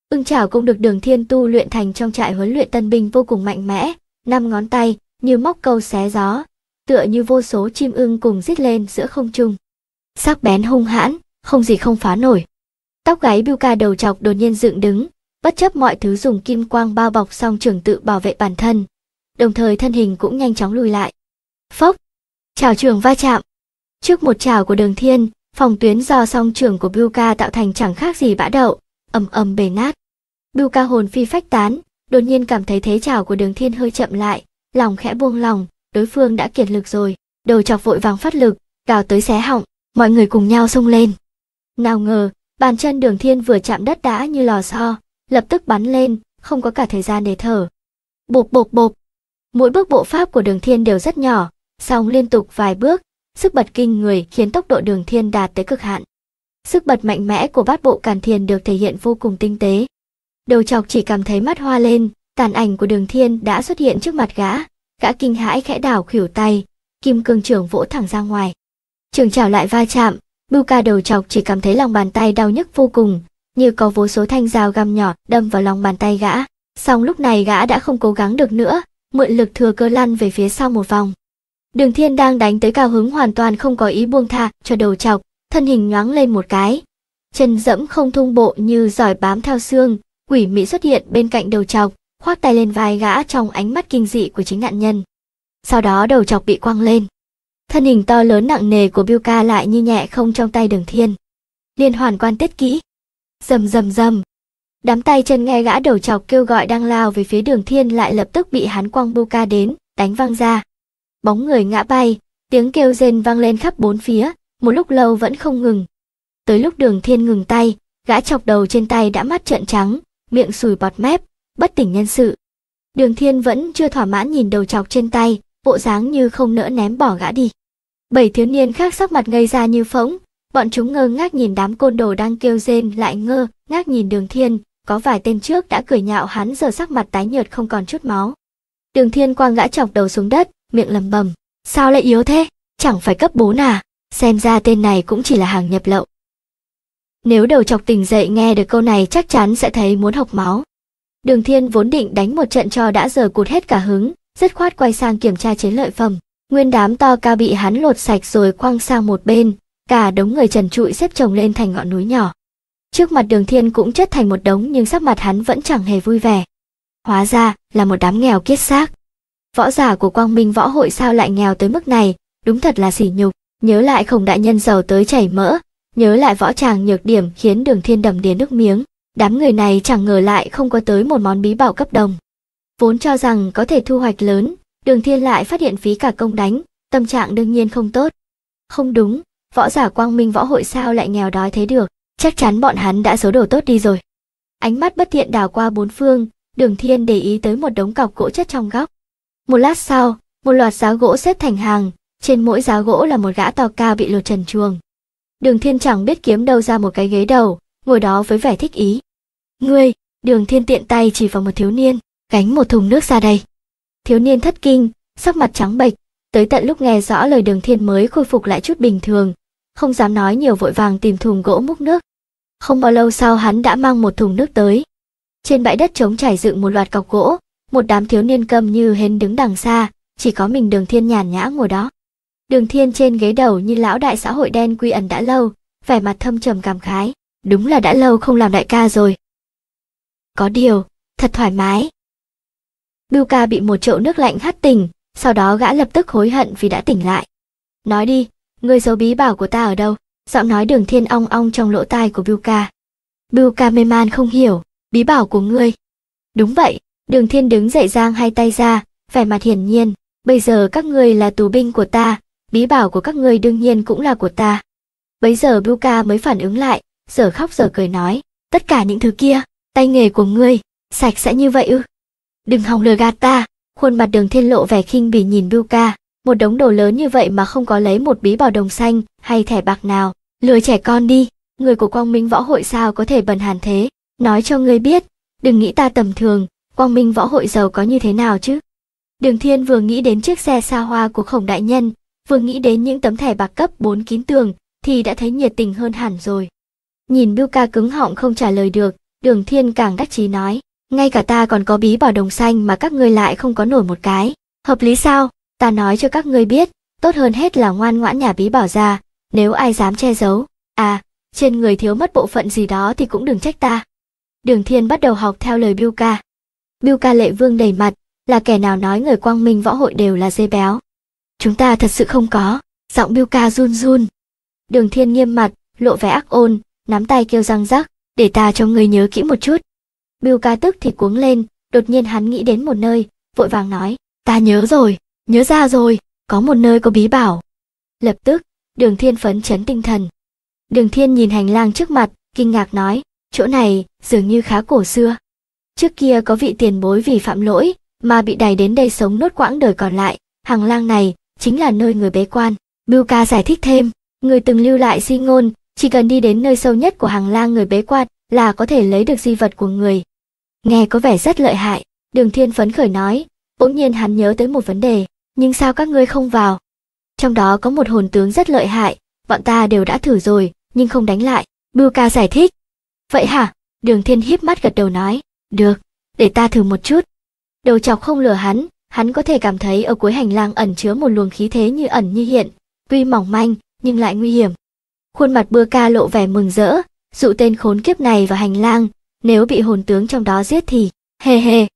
Ưng chảo cũng được đường thiên tu luyện thành trong trại huấn luyện tân binh vô cùng mạnh mẽ, năm ngón tay như móc câu xé gió, tựa như vô số chim ưng cùng rít lên giữa không trung. Sắc bén hung hãn, không gì không phá nổi. Tóc gáy Biu Ca đầu chọc đột nhiên dựng đứng, bất chấp mọi thứ dùng kim quang bao bọc song trường tự bảo vệ bản thân. Đồng thời thân hình cũng nhanh chóng lùi lại. Phốc! Chảo trường va chạm. Trước một chảo của đường thiên, phòng tuyến do song trưởng của Buka tạo thành chẳng khác gì bã đậu, ầm ầm bể nát. Buka hồn phi phách tán, đột nhiên cảm thấy thế chảo của đường thiên hơi chậm lại, lòng khẽ buông lòng, đối phương đã kiệt lực rồi, đầu chọc vội vàng phát lực, cào tới xé họng, mọi người cùng nhau xông lên. Nào ngờ, bàn chân đường thiên vừa chạm đất đã như lò xo, lập tức bắn lên, không có cả thời gian để thở. Bộp bộp bộp, mỗi bước bộ pháp của đường thiên đều rất nhỏ, song liên tục vài bước sức bật kinh người khiến tốc độ đường thiên đạt tới cực hạn. Sức bật mạnh mẽ của bát bộ càn thiền được thể hiện vô cùng tinh tế. Đầu chọc chỉ cảm thấy mắt hoa lên, tàn ảnh của đường thiên đã xuất hiện trước mặt gã, gã kinh hãi khẽ đảo khỉu tay, kim cương trưởng vỗ thẳng ra ngoài. Trường chảo lại va chạm, bưu ca đầu chọc chỉ cảm thấy lòng bàn tay đau nhức vô cùng, như có vô số thanh dao găm nhỏ đâm vào lòng bàn tay gã. Song lúc này gã đã không cố gắng được nữa, mượn lực thừa cơ lăn về phía sau một vòng. Đường Thiên đang đánh tới cao hứng hoàn toàn không có ý buông tha cho đầu chọc, thân hình nhoáng lên một cái. Chân dẫm không thung bộ như giỏi bám theo xương, quỷ mỹ xuất hiện bên cạnh đầu chọc, khoác tay lên vai gã trong ánh mắt kinh dị của chính nạn nhân. Sau đó đầu chọc bị quăng lên. Thân hình to lớn nặng nề của Biu lại như nhẹ không trong tay đường thiên. Liên hoàn quan tiết kỹ. Rầm rầm rầm. Đám tay chân nghe gã đầu chọc kêu gọi đang lao về phía đường thiên lại lập tức bị hắn quăng Biu đến, đánh văng ra bóng người ngã bay, tiếng kêu rên vang lên khắp bốn phía, một lúc lâu vẫn không ngừng. Tới lúc đường thiên ngừng tay, gã chọc đầu trên tay đã mắt trợn trắng, miệng sùi bọt mép, bất tỉnh nhân sự. Đường thiên vẫn chưa thỏa mãn nhìn đầu chọc trên tay, bộ dáng như không nỡ ném bỏ gã đi. Bảy thiếu niên khác sắc mặt ngây ra như phỗng, bọn chúng ngơ ngác nhìn đám côn đồ đang kêu rên lại ngơ, ngác nhìn đường thiên, có vài tên trước đã cười nhạo hắn giờ sắc mặt tái nhợt không còn chút máu. Đường thiên quang gã chọc đầu xuống đất, miệng lầm bầm. Sao lại yếu thế? Chẳng phải cấp 4 à? Xem ra tên này cũng chỉ là hàng nhập lậu. Nếu đầu chọc tỉnh dậy nghe được câu này chắc chắn sẽ thấy muốn học máu. Đường Thiên vốn định đánh một trận cho đã giờ cụt hết cả hứng, dứt khoát quay sang kiểm tra chế lợi phẩm. Nguyên đám to ca bị hắn lột sạch rồi quăng sang một bên, cả đống người trần trụi xếp chồng lên thành ngọn núi nhỏ. Trước mặt đường thiên cũng chất thành một đống nhưng sắc mặt hắn vẫn chẳng hề vui vẻ. Hóa ra là một đám nghèo kiết xác võ giả của quang minh võ hội sao lại nghèo tới mức này, đúng thật là sỉ nhục, nhớ lại khổng đại nhân giàu tới chảy mỡ, nhớ lại võ tràng nhược điểm khiến đường thiên đầm đến nước miếng, đám người này chẳng ngờ lại không có tới một món bí bảo cấp đồng. Vốn cho rằng có thể thu hoạch lớn, đường thiên lại phát hiện phí cả công đánh, tâm trạng đương nhiên không tốt. Không đúng, võ giả quang minh võ hội sao lại nghèo đói thế được, chắc chắn bọn hắn đã số đồ tốt đi rồi. Ánh mắt bất thiện đào qua bốn phương, đường thiên để ý tới một đống cọc gỗ chất trong góc, một lát sau, một loạt giá gỗ xếp thành hàng, trên mỗi giá gỗ là một gã to cao bị lột trần chuồng. Đường Thiên chẳng biết kiếm đâu ra một cái ghế đầu, ngồi đó với vẻ thích ý. Ngươi, Đường Thiên tiện tay chỉ vào một thiếu niên, gánh một thùng nước ra đây. Thiếu niên thất kinh, sắc mặt trắng bệch, tới tận lúc nghe rõ lời Đường Thiên mới khôi phục lại chút bình thường, không dám nói nhiều vội vàng tìm thùng gỗ múc nước. Không bao lâu sau hắn đã mang một thùng nước tới. Trên bãi đất trống trải dựng một loạt cọc gỗ, một đám thiếu niên cầm như hến đứng đằng xa, chỉ có mình đường thiên nhàn nhã ngồi đó. Đường thiên trên ghế đầu như lão đại xã hội đen quy ẩn đã lâu, vẻ mặt thâm trầm cảm khái, đúng là đã lâu không làm đại ca rồi. Có điều, thật thoải mái. Bưu ca bị một chậu nước lạnh hắt tỉnh, sau đó gã lập tức hối hận vì đã tỉnh lại. Nói đi, người giấu bí bảo của ta ở đâu? Giọng nói đường thiên ong ong trong lỗ tai của Bưu ca. Bưu ca mê man không hiểu, bí bảo của ngươi. Đúng vậy, Đường thiên đứng dậy giang hai tay ra, vẻ mặt hiển nhiên. Bây giờ các người là tù binh của ta, bí bảo của các người đương nhiên cũng là của ta. Bấy giờ buka mới phản ứng lại, giờ khóc giờ cười nói. Tất cả những thứ kia, tay nghề của ngươi, sạch sẽ như vậy ư. Đừng hòng lừa gạt ta. Khuôn mặt đường thiên lộ vẻ khinh bỉ nhìn buka Một đống đồ lớn như vậy mà không có lấy một bí bảo đồng xanh hay thẻ bạc nào. Lừa trẻ con đi, người của quang minh võ hội sao có thể bần hàn thế. Nói cho ngươi biết, đừng nghĩ ta tầm thường, Quang Minh võ hội giàu có như thế nào chứ? Đường Thiên vừa nghĩ đến chiếc xe xa hoa của khổng đại nhân, vừa nghĩ đến những tấm thẻ bạc cấp 4 kín tường, thì đã thấy nhiệt tình hơn hẳn rồi. Nhìn Biu Ca cứng họng không trả lời được, Đường Thiên càng đắc chí nói, ngay cả ta còn có bí bảo đồng xanh mà các ngươi lại không có nổi một cái. Hợp lý sao? Ta nói cho các ngươi biết, tốt hơn hết là ngoan ngoãn nhà bí bảo ra, nếu ai dám che giấu. À, trên người thiếu mất bộ phận gì đó thì cũng đừng trách ta. Đường Thiên bắt đầu học theo lời Biu Ca. Biêu ca lệ vương đầy mặt, là kẻ nào nói người quang minh võ hội đều là dê béo. Chúng ta thật sự không có, giọng Biêu ca run run. Đường thiên nghiêm mặt, lộ vẻ ác ôn, nắm tay kêu răng rắc, để ta cho người nhớ kỹ một chút. Biêu ca tức thì cuống lên, đột nhiên hắn nghĩ đến một nơi, vội vàng nói, ta nhớ rồi, nhớ ra rồi, có một nơi có bí bảo. Lập tức, đường thiên phấn chấn tinh thần. Đường thiên nhìn hành lang trước mặt, kinh ngạc nói, chỗ này dường như khá cổ xưa. Trước kia có vị tiền bối vì phạm lỗi mà bị đày đến đây sống nốt quãng đời còn lại, hàng lang này chính là nơi người bế quan. bưu ca giải thích thêm, người từng lưu lại di ngôn, chỉ cần đi đến nơi sâu nhất của hàng lang người bế quan là có thể lấy được di vật của người. Nghe có vẻ rất lợi hại, Đường Thiên phấn khởi nói, bỗng nhiên hắn nhớ tới một vấn đề, nhưng sao các ngươi không vào? Trong đó có một hồn tướng rất lợi hại, bọn ta đều đã thử rồi, nhưng không đánh lại, bưu ca giải thích. Vậy hả? Đường Thiên hiếp mắt gật đầu nói, được, để ta thử một chút. Đầu chọc không lừa hắn, hắn có thể cảm thấy ở cuối hành lang ẩn chứa một luồng khí thế như ẩn như hiện, tuy mỏng manh nhưng lại nguy hiểm. Khuôn mặt bưa ca lộ vẻ mừng rỡ, dụ tên khốn kiếp này vào hành lang, nếu bị hồn tướng trong đó giết thì, hề hề.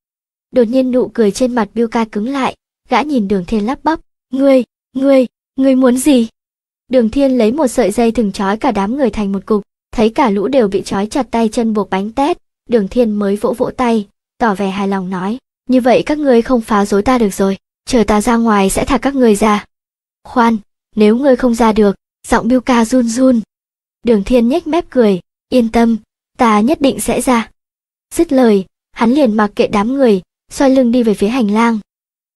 Đột nhiên nụ cười trên mặt Bưu ca cứng lại, gã nhìn đường thiên lắp bắp, ngươi, ngươi, ngươi muốn gì? Đường thiên lấy một sợi dây thừng trói cả đám người thành một cục, thấy cả lũ đều bị trói chặt tay chân buộc bánh tét, Đường Thiên mới vỗ vỗ tay, tỏ vẻ hài lòng nói, như vậy các ngươi không phá rối ta được rồi, chờ ta ra ngoài sẽ thả các ngươi ra. Khoan, nếu ngươi không ra được, giọng Biêu ca run run. Đường Thiên nhếch mép cười, yên tâm, ta nhất định sẽ ra. Dứt lời, hắn liền mặc kệ đám người, xoay lưng đi về phía hành lang.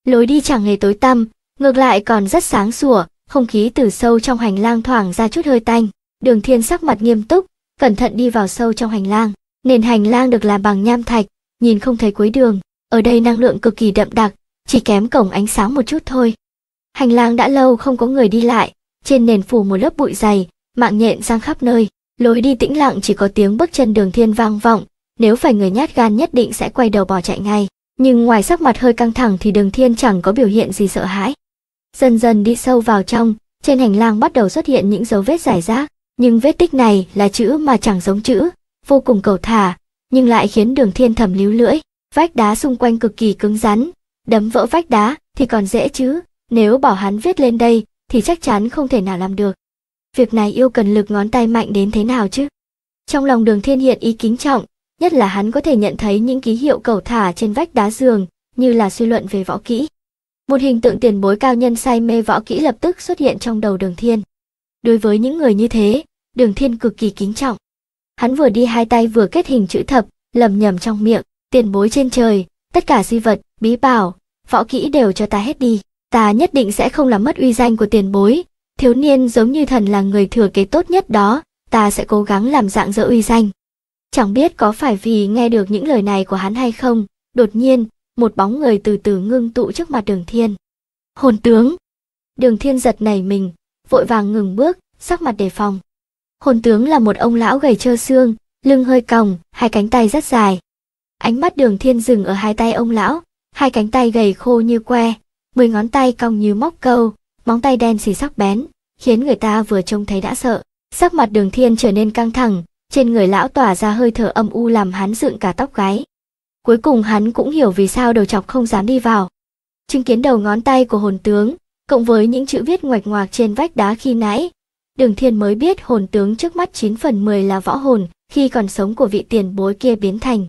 Lối đi chẳng hề tối tăm, ngược lại còn rất sáng sủa, không khí từ sâu trong hành lang thoảng ra chút hơi tanh. Đường Thiên sắc mặt nghiêm túc, cẩn thận đi vào sâu trong hành lang. Nền hành lang được làm bằng nham thạch, nhìn không thấy cuối đường, ở đây năng lượng cực kỳ đậm đặc, chỉ kém cổng ánh sáng một chút thôi. Hành lang đã lâu không có người đi lại, trên nền phủ một lớp bụi dày, mạng nhện sang khắp nơi, lối đi tĩnh lặng chỉ có tiếng bước chân đường thiên vang vọng, nếu phải người nhát gan nhất định sẽ quay đầu bỏ chạy ngay, nhưng ngoài sắc mặt hơi căng thẳng thì đường thiên chẳng có biểu hiện gì sợ hãi. Dần dần đi sâu vào trong, trên hành lang bắt đầu xuất hiện những dấu vết giải rác, nhưng vết tích này là chữ mà chẳng giống chữ, vô cùng cầu thả, nhưng lại khiến đường thiên thầm líu lưỡi. Vách đá xung quanh cực kỳ cứng rắn, đấm vỡ vách đá thì còn dễ chứ, nếu bảo hắn viết lên đây thì chắc chắn không thể nào làm được. Việc này yêu cần lực ngón tay mạnh đến thế nào chứ? Trong lòng đường thiên hiện ý kính trọng, nhất là hắn có thể nhận thấy những ký hiệu cầu thả trên vách đá giường, như là suy luận về võ kỹ. Một hình tượng tiền bối cao nhân say mê võ kỹ lập tức xuất hiện trong đầu đường thiên. Đối với những người như thế, đường thiên cực kỳ kính trọng hắn vừa đi hai tay vừa kết hình chữ thập, lầm nhầm trong miệng, tiền bối trên trời, tất cả di vật, bí bảo, võ kỹ đều cho ta hết đi, ta nhất định sẽ không làm mất uy danh của tiền bối, thiếu niên giống như thần là người thừa kế tốt nhất đó, ta sẽ cố gắng làm dạng dỡ uy danh. Chẳng biết có phải vì nghe được những lời này của hắn hay không, đột nhiên, một bóng người từ từ ngưng tụ trước mặt đường thiên. Hồn tướng! Đường thiên giật nảy mình, vội vàng ngừng bước, sắc mặt đề phòng. Hồn tướng là một ông lão gầy trơ xương, lưng hơi còng, hai cánh tay rất dài. Ánh mắt đường thiên dừng ở hai tay ông lão, hai cánh tay gầy khô như que, mười ngón tay cong như móc câu, móng tay đen xì sắc bén, khiến người ta vừa trông thấy đã sợ. Sắc mặt đường thiên trở nên căng thẳng, trên người lão tỏa ra hơi thở âm u làm hắn dựng cả tóc gáy. Cuối cùng hắn cũng hiểu vì sao đầu chọc không dám đi vào. Chứng kiến đầu ngón tay của hồn tướng, cộng với những chữ viết ngoạch ngoạc trên vách đá khi nãy, Đường Thiên mới biết hồn tướng trước mắt 9 phần 10 là võ hồn, khi còn sống của vị tiền bối kia biến thành.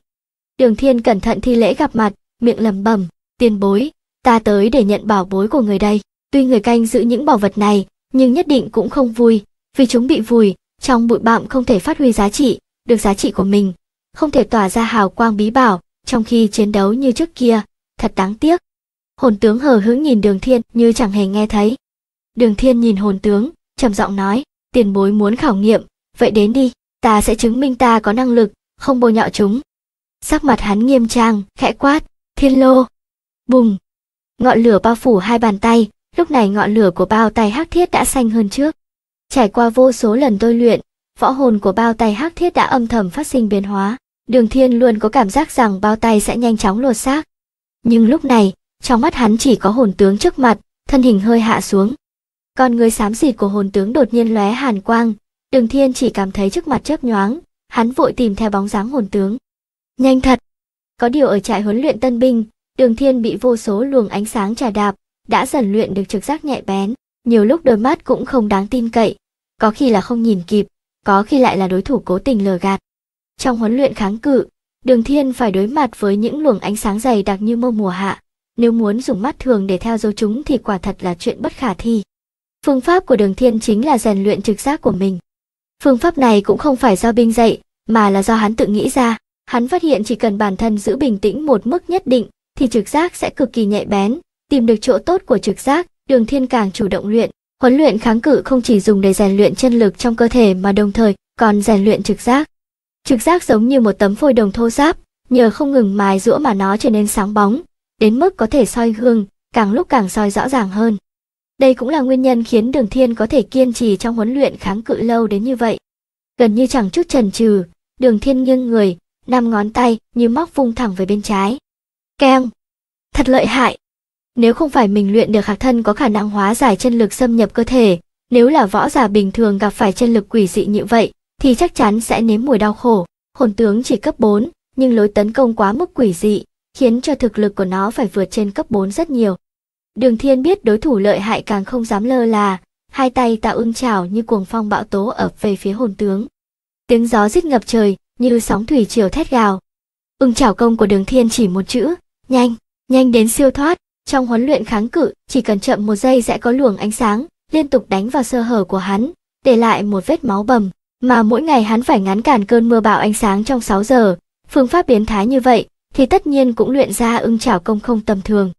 Đường Thiên cẩn thận thi lễ gặp mặt, miệng lẩm bẩm, "Tiền bối, ta tới để nhận bảo bối của người đây." Tuy người canh giữ những bảo vật này, nhưng nhất định cũng không vui, vì chúng bị vùi trong bụi bặm không thể phát huy giá trị, được giá trị của mình, không thể tỏa ra hào quang bí bảo, trong khi chiến đấu như trước kia, thật đáng tiếc. Hồn tướng hờ hững nhìn Đường Thiên như chẳng hề nghe thấy. Đường Thiên nhìn hồn tướng, trầm giọng nói tiền bối muốn khảo nghiệm vậy đến đi ta sẽ chứng minh ta có năng lực không bôi nhọ chúng sắc mặt hắn nghiêm trang khẽ quát thiên lô bùng ngọn lửa bao phủ hai bàn tay lúc này ngọn lửa của bao tay hắc thiết đã xanh hơn trước trải qua vô số lần tôi luyện võ hồn của bao tay hắc thiết đã âm thầm phát sinh biến hóa đường thiên luôn có cảm giác rằng bao tay sẽ nhanh chóng lột xác nhưng lúc này trong mắt hắn chỉ có hồn tướng trước mặt thân hình hơi hạ xuống con người xám xịt của hồn tướng đột nhiên lóe hàn quang, Đường Thiên chỉ cảm thấy trước mặt chớp nhoáng, hắn vội tìm theo bóng dáng hồn tướng. Nhanh thật. Có điều ở trại huấn luyện tân binh, Đường Thiên bị vô số luồng ánh sáng trà đạp, đã dần luyện được trực giác nhạy bén, nhiều lúc đôi mắt cũng không đáng tin cậy, có khi là không nhìn kịp, có khi lại là đối thủ cố tình lừa gạt. Trong huấn luyện kháng cự, Đường Thiên phải đối mặt với những luồng ánh sáng dày đặc như mưa mùa hạ, nếu muốn dùng mắt thường để theo dấu chúng thì quả thật là chuyện bất khả thi. Phương pháp của Đường Thiên chính là rèn luyện trực giác của mình. Phương pháp này cũng không phải do binh dạy, mà là do hắn tự nghĩ ra. Hắn phát hiện chỉ cần bản thân giữ bình tĩnh một mức nhất định, thì trực giác sẽ cực kỳ nhạy bén, tìm được chỗ tốt của trực giác, Đường Thiên càng chủ động luyện. Huấn luyện kháng cự không chỉ dùng để rèn luyện chân lực trong cơ thể mà đồng thời còn rèn luyện trực giác. Trực giác giống như một tấm phôi đồng thô ráp, nhờ không ngừng mài giũa mà nó trở nên sáng bóng, đến mức có thể soi gương, càng lúc càng soi rõ ràng hơn. Đây cũng là nguyên nhân khiến Đường Thiên có thể kiên trì trong huấn luyện kháng cự lâu đến như vậy. Gần như chẳng chút chần chừ, Đường Thiên nghiêng người, năm ngón tay như móc vung thẳng về bên trái. Keng! Thật lợi hại! Nếu không phải mình luyện được hạc thân có khả năng hóa giải chân lực xâm nhập cơ thể, nếu là võ giả bình thường gặp phải chân lực quỷ dị như vậy, thì chắc chắn sẽ nếm mùi đau khổ. Hồn tướng chỉ cấp 4, nhưng lối tấn công quá mức quỷ dị, khiến cho thực lực của nó phải vượt trên cấp 4 rất nhiều. Đường Thiên biết đối thủ lợi hại càng không dám lơ là, hai tay tạo ưng chảo như cuồng phong bão tố ập về phía hồn tướng. Tiếng gió rít ngập trời, như sóng thủy triều thét gào. Ưng chảo công của Đường Thiên chỉ một chữ, nhanh, nhanh đến siêu thoát. Trong huấn luyện kháng cự, chỉ cần chậm một giây sẽ có luồng ánh sáng, liên tục đánh vào sơ hở của hắn, để lại một vết máu bầm. Mà mỗi ngày hắn phải ngắn cản cơn mưa bão ánh sáng trong 6 giờ, phương pháp biến thái như vậy thì tất nhiên cũng luyện ra ưng chảo công không tầm thường.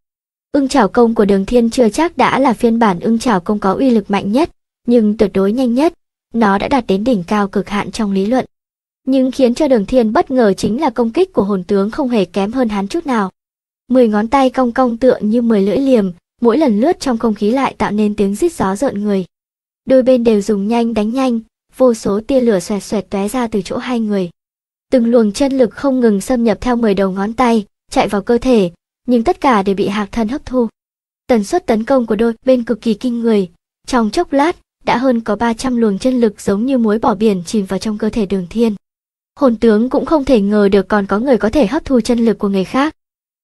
Ưng chảo công của đường thiên chưa chắc đã là phiên bản ưng chảo công có uy lực mạnh nhất, nhưng tuyệt đối nhanh nhất. Nó đã đạt đến đỉnh cao cực hạn trong lý luận. Nhưng khiến cho đường thiên bất ngờ chính là công kích của hồn tướng không hề kém hơn hắn chút nào. Mười ngón tay cong cong tựa như mười lưỡi liềm, mỗi lần lướt trong không khí lại tạo nên tiếng rít gió rợn người. Đôi bên đều dùng nhanh đánh nhanh, vô số tia lửa xoẹt xoẹt tóe ra từ chỗ hai người. Từng luồng chân lực không ngừng xâm nhập theo mười đầu ngón tay, chạy vào cơ thể, nhưng tất cả đều bị hạc thần hấp thu. Tần suất tấn công của đôi bên cực kỳ kinh người, trong chốc lát đã hơn có 300 luồng chân lực giống như muối bỏ biển chìm vào trong cơ thể đường thiên. Hồn tướng cũng không thể ngờ được còn có người có thể hấp thu chân lực của người khác.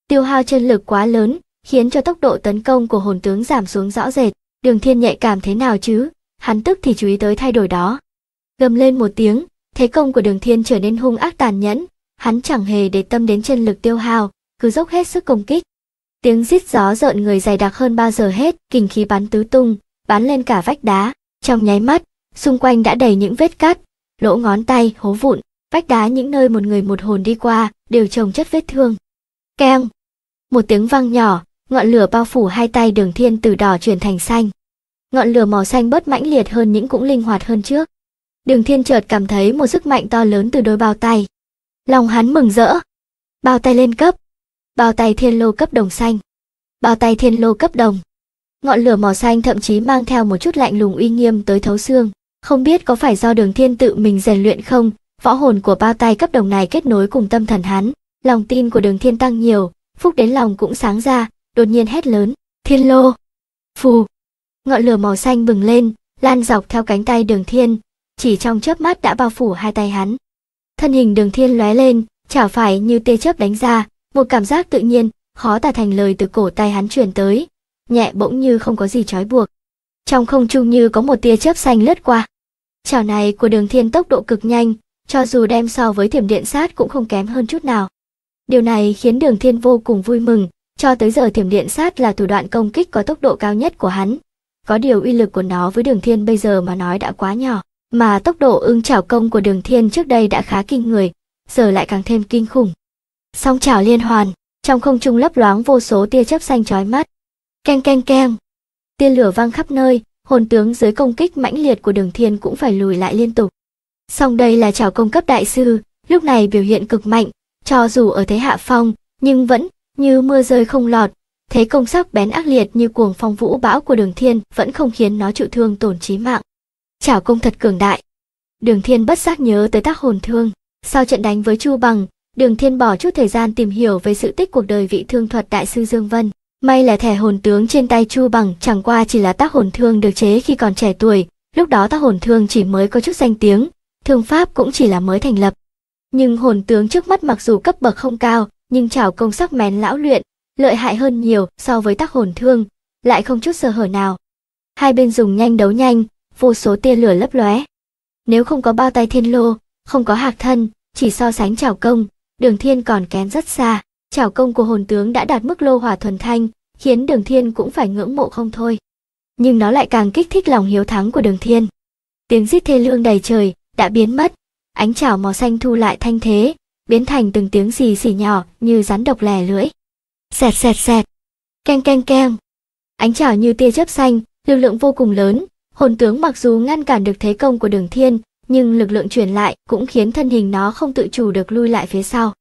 Tiêu hao chân lực quá lớn, khiến cho tốc độ tấn công của hồn tướng giảm xuống rõ rệt. Đường thiên nhạy cảm thế nào chứ, hắn tức thì chú ý tới thay đổi đó. Gầm lên một tiếng, thế công của đường thiên trở nên hung ác tàn nhẫn, hắn chẳng hề để tâm đến chân lực tiêu hao, cứ dốc hết sức công kích. Tiếng rít gió rợn người dày đặc hơn bao giờ hết, kình khí bắn tứ tung, bắn lên cả vách đá. Trong nháy mắt, xung quanh đã đầy những vết cắt, lỗ ngón tay, hố vụn, vách đá những nơi một người một hồn đi qua, đều trồng chất vết thương. Keng! Một tiếng vang nhỏ, ngọn lửa bao phủ hai tay đường thiên từ đỏ chuyển thành xanh. Ngọn lửa màu xanh bớt mãnh liệt hơn những cũng linh hoạt hơn trước. Đường thiên chợt cảm thấy một sức mạnh to lớn từ đôi bao tay. Lòng hắn mừng rỡ. Bao tay lên cấp, bao tay thiên lô cấp đồng xanh bao tay thiên lô cấp đồng ngọn lửa màu xanh thậm chí mang theo một chút lạnh lùng uy nghiêm tới thấu xương không biết có phải do đường thiên tự mình rèn luyện không võ hồn của bao tay cấp đồng này kết nối cùng tâm thần hắn lòng tin của đường thiên tăng nhiều phúc đến lòng cũng sáng ra đột nhiên hét lớn thiên lô phù ngọn lửa màu xanh bừng lên lan dọc theo cánh tay đường thiên chỉ trong chớp mắt đã bao phủ hai tay hắn thân hình đường thiên lóe lên chảo phải như tê chớp đánh ra một cảm giác tự nhiên khó tả thành lời từ cổ tay hắn truyền tới nhẹ bỗng như không có gì trói buộc trong không trung như có một tia chớp xanh lướt qua chảo này của đường thiên tốc độ cực nhanh cho dù đem so với thiểm điện sát cũng không kém hơn chút nào điều này khiến đường thiên vô cùng vui mừng cho tới giờ thiểm điện sát là thủ đoạn công kích có tốc độ cao nhất của hắn có điều uy lực của nó với đường thiên bây giờ mà nói đã quá nhỏ mà tốc độ ưng chảo công của đường thiên trước đây đã khá kinh người giờ lại càng thêm kinh khủng song chảo liên hoàn trong không trung lấp loáng vô số tia chớp xanh chói mắt keng keng keng tia lửa văng khắp nơi hồn tướng dưới công kích mãnh liệt của đường thiên cũng phải lùi lại liên tục song đây là chảo công cấp đại sư lúc này biểu hiện cực mạnh cho dù ở thế hạ phong nhưng vẫn như mưa rơi không lọt thế công sắc bén ác liệt như cuồng phong vũ bão của đường thiên vẫn không khiến nó chịu thương tổn chí mạng chảo công thật cường đại đường thiên bất giác nhớ tới tác hồn thương sau trận đánh với chu bằng Đường Thiên bỏ chút thời gian tìm hiểu về sự tích cuộc đời vị thương thuật đại sư Dương Vân. May là thẻ hồn tướng trên tay Chu Bằng chẳng qua chỉ là tác hồn thương được chế khi còn trẻ tuổi, lúc đó tác hồn thương chỉ mới có chút danh tiếng, thương pháp cũng chỉ là mới thành lập. Nhưng hồn tướng trước mắt mặc dù cấp bậc không cao, nhưng chảo công sắc mén lão luyện, lợi hại hơn nhiều so với tác hồn thương, lại không chút sơ hở nào. Hai bên dùng nhanh đấu nhanh, vô số tia lửa lấp lóe. Nếu không có bao tay thiên lô, không có hạc thân, chỉ so sánh chảo công, đường thiên còn kén rất xa chảo công của hồn tướng đã đạt mức lô hỏa thuần thanh khiến đường thiên cũng phải ngưỡng mộ không thôi nhưng nó lại càng kích thích lòng hiếu thắng của đường thiên tiếng rít thê lương đầy trời đã biến mất ánh chảo màu xanh thu lại thanh thế biến thành từng tiếng xì xì nhỏ như rắn độc lè lưỡi xẹt xẹt xẹt keng keng keng ánh chảo như tia chớp xanh lực lượng vô cùng lớn hồn tướng mặc dù ngăn cản được thế công của đường thiên nhưng lực lượng truyền lại cũng khiến thân hình nó không tự chủ được lui lại phía sau.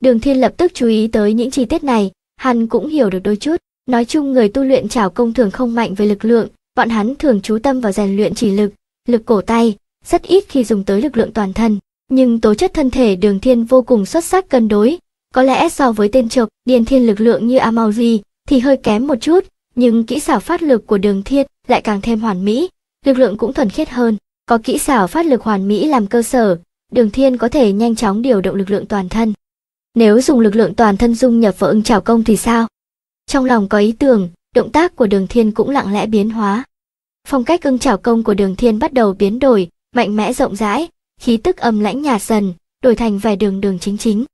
Đường Thiên lập tức chú ý tới những chi tiết này, hắn cũng hiểu được đôi chút. Nói chung người tu luyện trảo công thường không mạnh về lực lượng, bọn hắn thường chú tâm vào rèn luyện chỉ lực, lực cổ tay, rất ít khi dùng tới lực lượng toàn thân. Nhưng tố chất thân thể Đường Thiên vô cùng xuất sắc cân đối, có lẽ so với tên chọc Điền Thiên lực lượng như Amaury thì hơi kém một chút, nhưng kỹ xảo phát lực của Đường Thiên lại càng thêm hoàn mỹ, lực lượng cũng thuần khiết hơn. Có kỹ xảo phát lực hoàn mỹ làm cơ sở, Đường Thiên có thể nhanh chóng điều động lực lượng toàn thân. Nếu dùng lực lượng toàn thân dung nhập vào ưng chảo công thì sao? Trong lòng có ý tưởng, động tác của Đường Thiên cũng lặng lẽ biến hóa. Phong cách ưng chảo công của Đường Thiên bắt đầu biến đổi, mạnh mẽ rộng rãi, khí tức âm lãnh nhạt dần, đổi thành vẻ đường đường chính chính.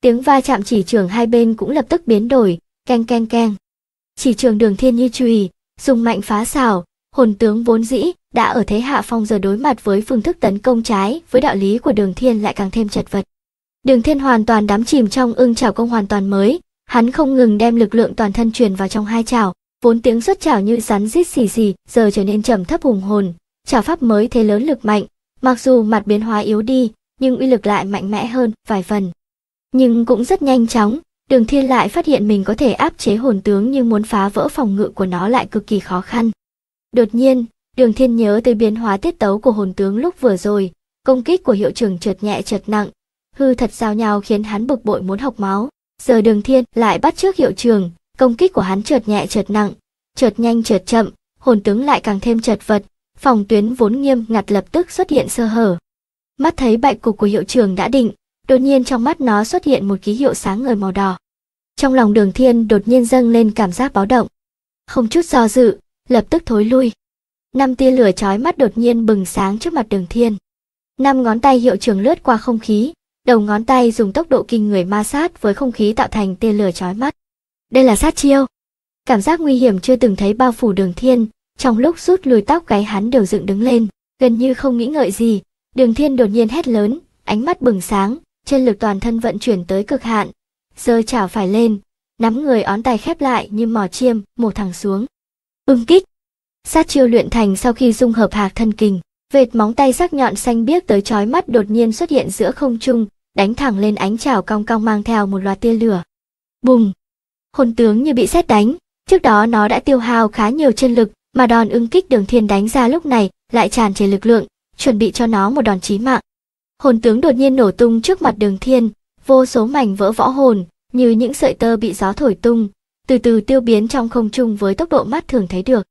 Tiếng va chạm chỉ trường hai bên cũng lập tức biến đổi, keng keng keng. Chỉ trường Đường Thiên như chùy, dùng mạnh phá xảo, hồn tướng vốn dĩ, đã ở thế hạ phong giờ đối mặt với phương thức tấn công trái với đạo lý của đường thiên lại càng thêm chật vật đường thiên hoàn toàn đắm chìm trong ưng chảo công hoàn toàn mới hắn không ngừng đem lực lượng toàn thân truyền vào trong hai chảo vốn tiếng xuất chảo như rắn rít xì xì giờ trở nên trầm thấp hùng hồn chảo pháp mới thế lớn lực mạnh mặc dù mặt biến hóa yếu đi nhưng uy lực lại mạnh mẽ hơn vài phần nhưng cũng rất nhanh chóng đường thiên lại phát hiện mình có thể áp chế hồn tướng nhưng muốn phá vỡ phòng ngự của nó lại cực kỳ khó khăn đột nhiên Đường Thiên nhớ tới biến hóa tiết tấu của hồn tướng lúc vừa rồi, công kích của hiệu trưởng trượt nhẹ trượt nặng, hư thật giao nhau khiến hắn bực bội muốn học máu. Giờ Đường Thiên lại bắt trước hiệu trưởng, công kích của hắn trượt nhẹ trượt nặng, trượt nhanh trượt chậm, hồn tướng lại càng thêm trượt vật, phòng tuyến vốn nghiêm ngặt lập tức xuất hiện sơ hở. Mắt thấy bại cục của hiệu trưởng đã định, đột nhiên trong mắt nó xuất hiện một ký hiệu sáng ngời màu đỏ. Trong lòng Đường Thiên đột nhiên dâng lên cảm giác báo động. Không chút do dự, lập tức thối lui năm tia lửa chói mắt đột nhiên bừng sáng trước mặt đường thiên năm ngón tay hiệu trưởng lướt qua không khí đầu ngón tay dùng tốc độ kinh người ma sát với không khí tạo thành tia lửa chói mắt đây là sát chiêu cảm giác nguy hiểm chưa từng thấy bao phủ đường thiên trong lúc rút lùi tóc gáy hắn đều dựng đứng lên gần như không nghĩ ngợi gì đường thiên đột nhiên hét lớn ánh mắt bừng sáng chân lực toàn thân vận chuyển tới cực hạn giơ chảo phải lên nắm người ón tay khép lại như mò chiêm một thẳng xuống ưng kích Sát chiêu luyện thành sau khi dung hợp hạc thân kình, vệt móng tay sắc nhọn xanh biếc tới chói mắt đột nhiên xuất hiện giữa không trung, đánh thẳng lên ánh chảo cong cong mang theo một loạt tia lửa. Bùng! Hồn tướng như bị xét đánh, trước đó nó đã tiêu hao khá nhiều chân lực, mà đòn ưng kích đường thiên đánh ra lúc này lại tràn trề lực lượng, chuẩn bị cho nó một đòn chí mạng. Hồn tướng đột nhiên nổ tung trước mặt đường thiên, vô số mảnh vỡ võ hồn, như những sợi tơ bị gió thổi tung, từ từ tiêu biến trong không trung với tốc độ mắt thường thấy được.